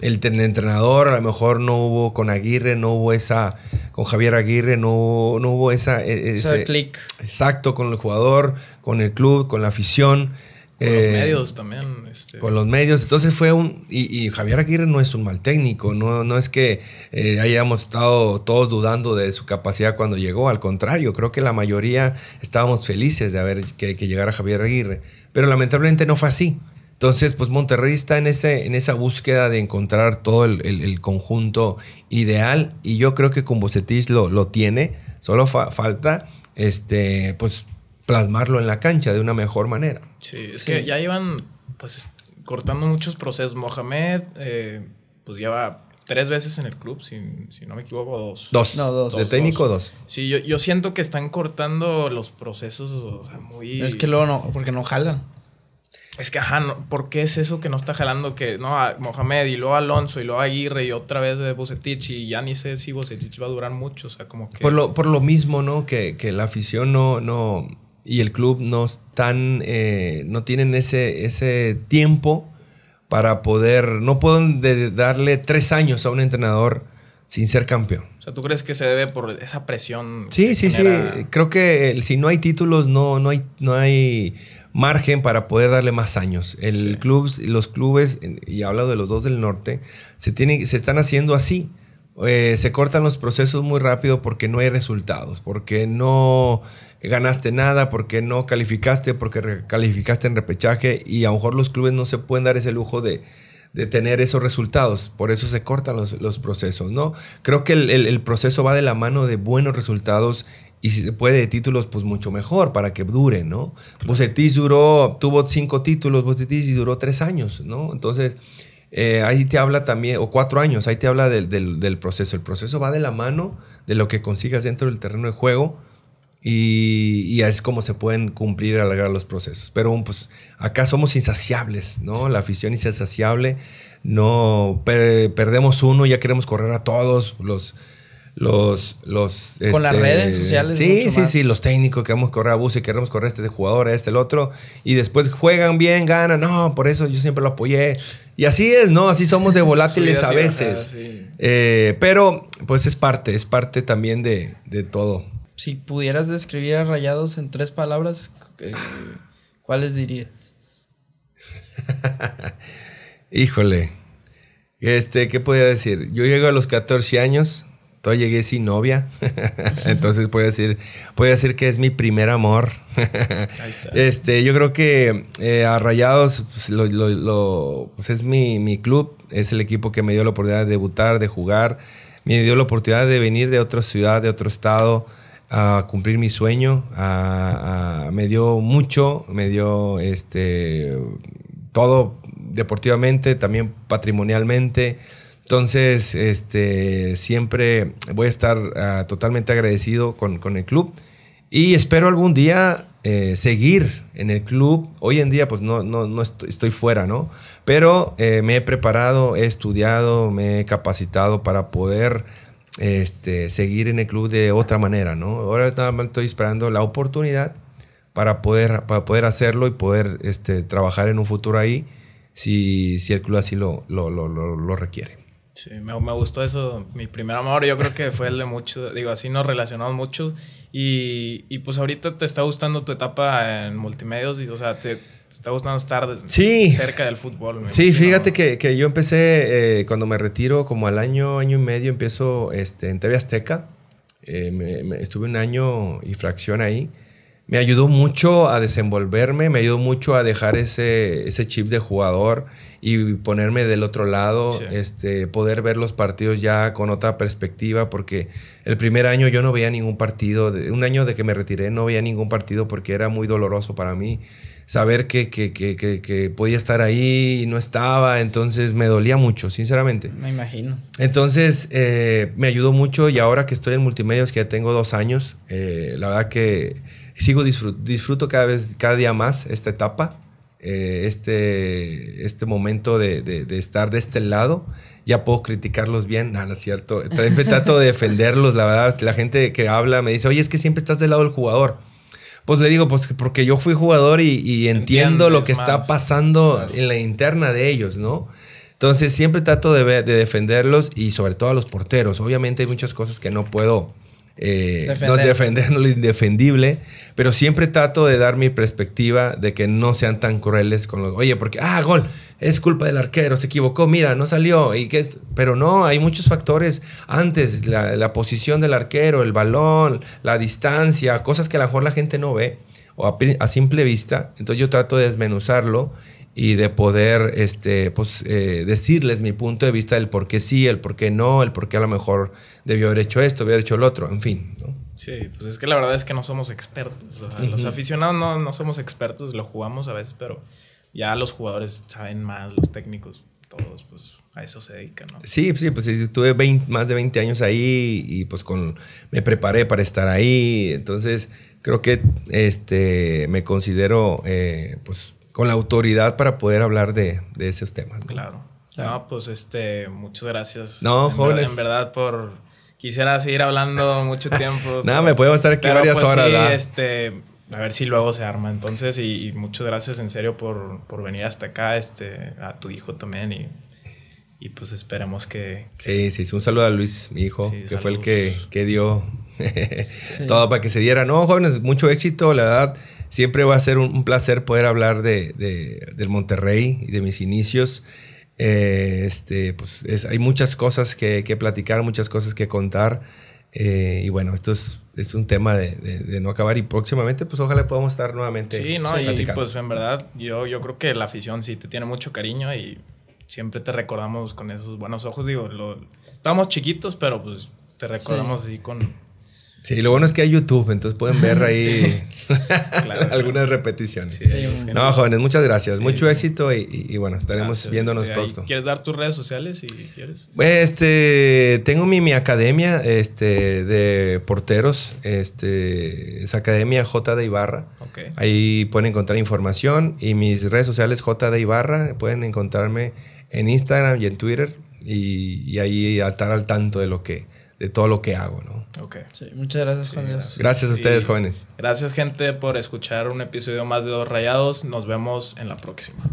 el entrenador, a lo mejor no hubo con Aguirre, no hubo esa, con Javier Aguirre, no hubo, no hubo esa... E, e, ese, clic. Exacto, con el jugador, con el club, con la afición. Con los eh, medios también. Este. Con los medios. Entonces fue un... Y, Javier Aguirre no es un mal técnico, no, no es que eh, hayamos estado todos dudando de su capacidad cuando llegó, al contrario, creo que la mayoría estábamos felices de haber que, que llegara Javier Aguirre, pero lamentablemente no fue así. Entonces, pues Monterrey está en, ese, en esa búsqueda de encontrar todo el, conjunto ideal y yo creo que con Bocetis lo, lo tiene, solo falta este, pues, plasmarlo en la cancha de una mejor manera. Sí, es que ya iban pues, cortando muchos procesos. Mohamed, eh, pues lleva tres veces en el club, si, si, no me equivoco, dos. Dos. No, dos. de técnico, dos. Sí, yo, yo, siento que están cortando los procesos, o sea, muy... es que luego no, porque no jalan es que, ajá, ¿por qué es eso que no está jalando? Que no, a Mohamed y luego a Alonso y luego a Aguirre y otra vez de eh, Bocetich y ya ni sé si Bocetich va a durar mucho, o sea, como que... Por lo, por lo mismo, ¿no? Que, la afición no, no, y el club no están, eh, no tienen ese, ese tiempo para poder, no pueden darle tres años a un entrenador sin ser campeón. O sea, ¿tú crees que se debe por esa presión? Sí, sí, sí. Creo que si no hay títulos, no, no, hay, no hay margen para poder darle más años. El club, los clubes, y hablo de los dos del norte, se, se están haciendo así. Eh, se cortan los procesos muy rápido porque no hay resultados, porque no ganaste nada, porque no calificaste, porque calificaste en repechaje y a lo mejor los clubes no se pueden dar ese lujo de, de tener esos resultados. Por eso se cortan los, procesos, ¿no? Creo que el, proceso va de la mano de buenos resultados y si se puede de títulos, pues mucho mejor para que dure, ¿no? Claro. Bucetis duró, tuvo cinco títulos, Bucetis y duró tres años, ¿no? Entonces, eh, ahí te habla también, o cuatro años, ahí te habla del, del proceso. El proceso va de la mano de lo que consigas dentro del terreno de juego y, es como se pueden cumplir y alargar los procesos. Pero pues acá somos insaciables, ¿no? La afición es insaciable. No perdemos uno, ya queremos correr a todos los... Los, Con las este, redes sociales. Sí, sí, sí, los técnicos queremos correr a bus y queremos correr a este jugador, a este, el otro. Y después juegan bien, ganan. No, por eso yo siempre lo apoyé. Y así es, ¿no? Así somos de [LAUGHS] volátiles a veces. Ah, eh, pero pues es parte, es parte también de todo si pudieras describir a Rayados en tres palabras, eh, ¿cuáles dirías? [LAUGHS] Híjole. Este, ¿qué podría decir? Yo llego a los 14 años, todavía llegué sin novia. [LAUGHS] Entonces puedo decir, decir que es mi primer amor. [LAUGHS] este, yo creo que eh, a Rayados pues, pues, es mi, mi club, es el equipo que me dio la oportunidad de debutar, de jugar, me dio la oportunidad de venir de otra ciudad, de otro estado a cumplir mi sueño, me dio mucho, me dio este, todo deportivamente, también patrimonialmente. Entonces, este, siempre voy a estar ah, totalmente agradecido con, el club y espero algún día eh, seguir en el club. Hoy en día, pues no, estoy, fuera, ¿no? Pero eh, me he preparado, he estudiado, me he capacitado para poder este, seguir en el club de otra manera, ¿no? Ahora estoy esperando la oportunidad para poder, para poder hacerlo y poder este, trabajar en un futuro ahí si, si el club así lo, lo, lo, lo requiere. Sí, me, me, gustó eso. Mi primer amor, yo creo que fue el de muchos. Digo, así nos relacionamos muchos. Y, y, pues ahorita te está gustando tu etapa en multimedios. Y, o sea, te, te está gustando estar cerca del fútbol. sí, fíjate que, que, yo empecé eh, cuando me retiro, como al año, año y medio, empiezo este, en TV Azteca. Eh, estuve un año y fracción ahí. Me ayudó mucho a desenvolverme, me ayudó mucho a dejar ese, ese chip de jugador y ponerme del otro lado, este, poder ver los partidos ya con otra perspectiva, porque el primer año yo no veía ningún partido, un año de que me retiré no veía ningún partido porque era muy doloroso para mí saber que, podía estar ahí y no estaba, entonces me dolía mucho, sinceramente. Me imagino. Entonces eh, me ayudó mucho y ahora que estoy en multimedios, que ya tengo dos años, eh, la verdad que sigo disfruto, cada, vez, cada día más esta etapa. Eh, este, este momento de, estar de este lado. Ya puedo criticarlos bien, nada es cierto. Siempre trato de defenderlos, la verdad. La gente que habla me dice, oye, es que siempre estás del lado del jugador. Pues le digo, pues porque yo fui jugador y, entiendo lo que está pasando en la interna de ellos, ¿no? Entonces siempre trato de, defenderlos y sobre todo a los porteros. Obviamente hay muchas cosas que no puedo eh, No defender lo indefendible, pero siempre trato de dar mi perspectiva de que no sean tan crueles con los... Oye, porque, ah, gol, es culpa del arquero, se equivocó, mira, no salió. Y Pero no, hay muchos factores antes, la, posición del arquero, el balón, la distancia, cosas que a lo mejor la gente no ve o a, simple vista. Entonces yo trato de desmenuzarlo y de poder este, pues, eh, decirles mi punto de vista el por qué sí, el por qué no, el por qué a lo mejor debió haber hecho esto, debió haber hecho el otro, en fin. Sí, pues es que la verdad es que no somos expertos. Los aficionados no, no somos expertos, lo jugamos a veces, pero ya los jugadores saben más, los técnicos, todos, pues a eso se dedican, ¿no? Sí, sí, pues sí, tuve 20, más de 20 años ahí y pues con, me preparé para estar ahí, entonces creo que este, me considero eh, pues con la autoridad para poder hablar de, esos temas. Claro. No, pues este, muchas gracias. No, en Verdad, en verdad, por... Quisiera seguir hablando mucho tiempo. [LAUGHS] No, me puedo estar aquí varias pues, horas. Sí, este, a ver si luego se arma. Entonces, y, muchas gracias en serio por, venir hasta acá, este, a tu hijo también. Y, y pues esperemos que, Sí, sí, un saludo a Luis, mi hijo, que fue el que, que dio todo para que se diera. No, jóvenes, mucho éxito, la verdad. Siempre va a ser un, placer poder hablar de, de, del Monterrey y de mis inicios. Eh, este, pues hay muchas cosas que, que platicar, muchas cosas que contar. Eh, y bueno, esto es es un tema de, no acabar y próximamente pues ojalá podamos estar nuevamente. Sí, no, y pues en verdad yo, yo creo que la afición sí te tiene mucho cariño y siempre te recordamos con esos buenos ojos, digo, lo, estábamos chiquitos, pero pues te recordamos así con, Sí, lo bueno es que hay YouTube, entonces pueden ver [LAUGHS] ahí [LAUGHS] algunas repeticiones. no, jóvenes, muchas gracias. Mucho éxito y, bueno, estaremos viéndonos este, pronto. ¿Quieres dar tus redes sociales si quieres? Este, tengo mi, academia este, de porteros, este, es Academia J Ibarra. Ahí pueden encontrar información y mis redes sociales J de Ibarra, pueden encontrarme en Instagram y en Twitter y ahí estar al tanto de lo que de todo lo que hago, ¿no? Ok. muchas gracias, Juan Gracias, gracias a ustedes, jóvenes. Gracias, gente, por escuchar un episodio más de Dos Rayados. Nos vemos en la próxima.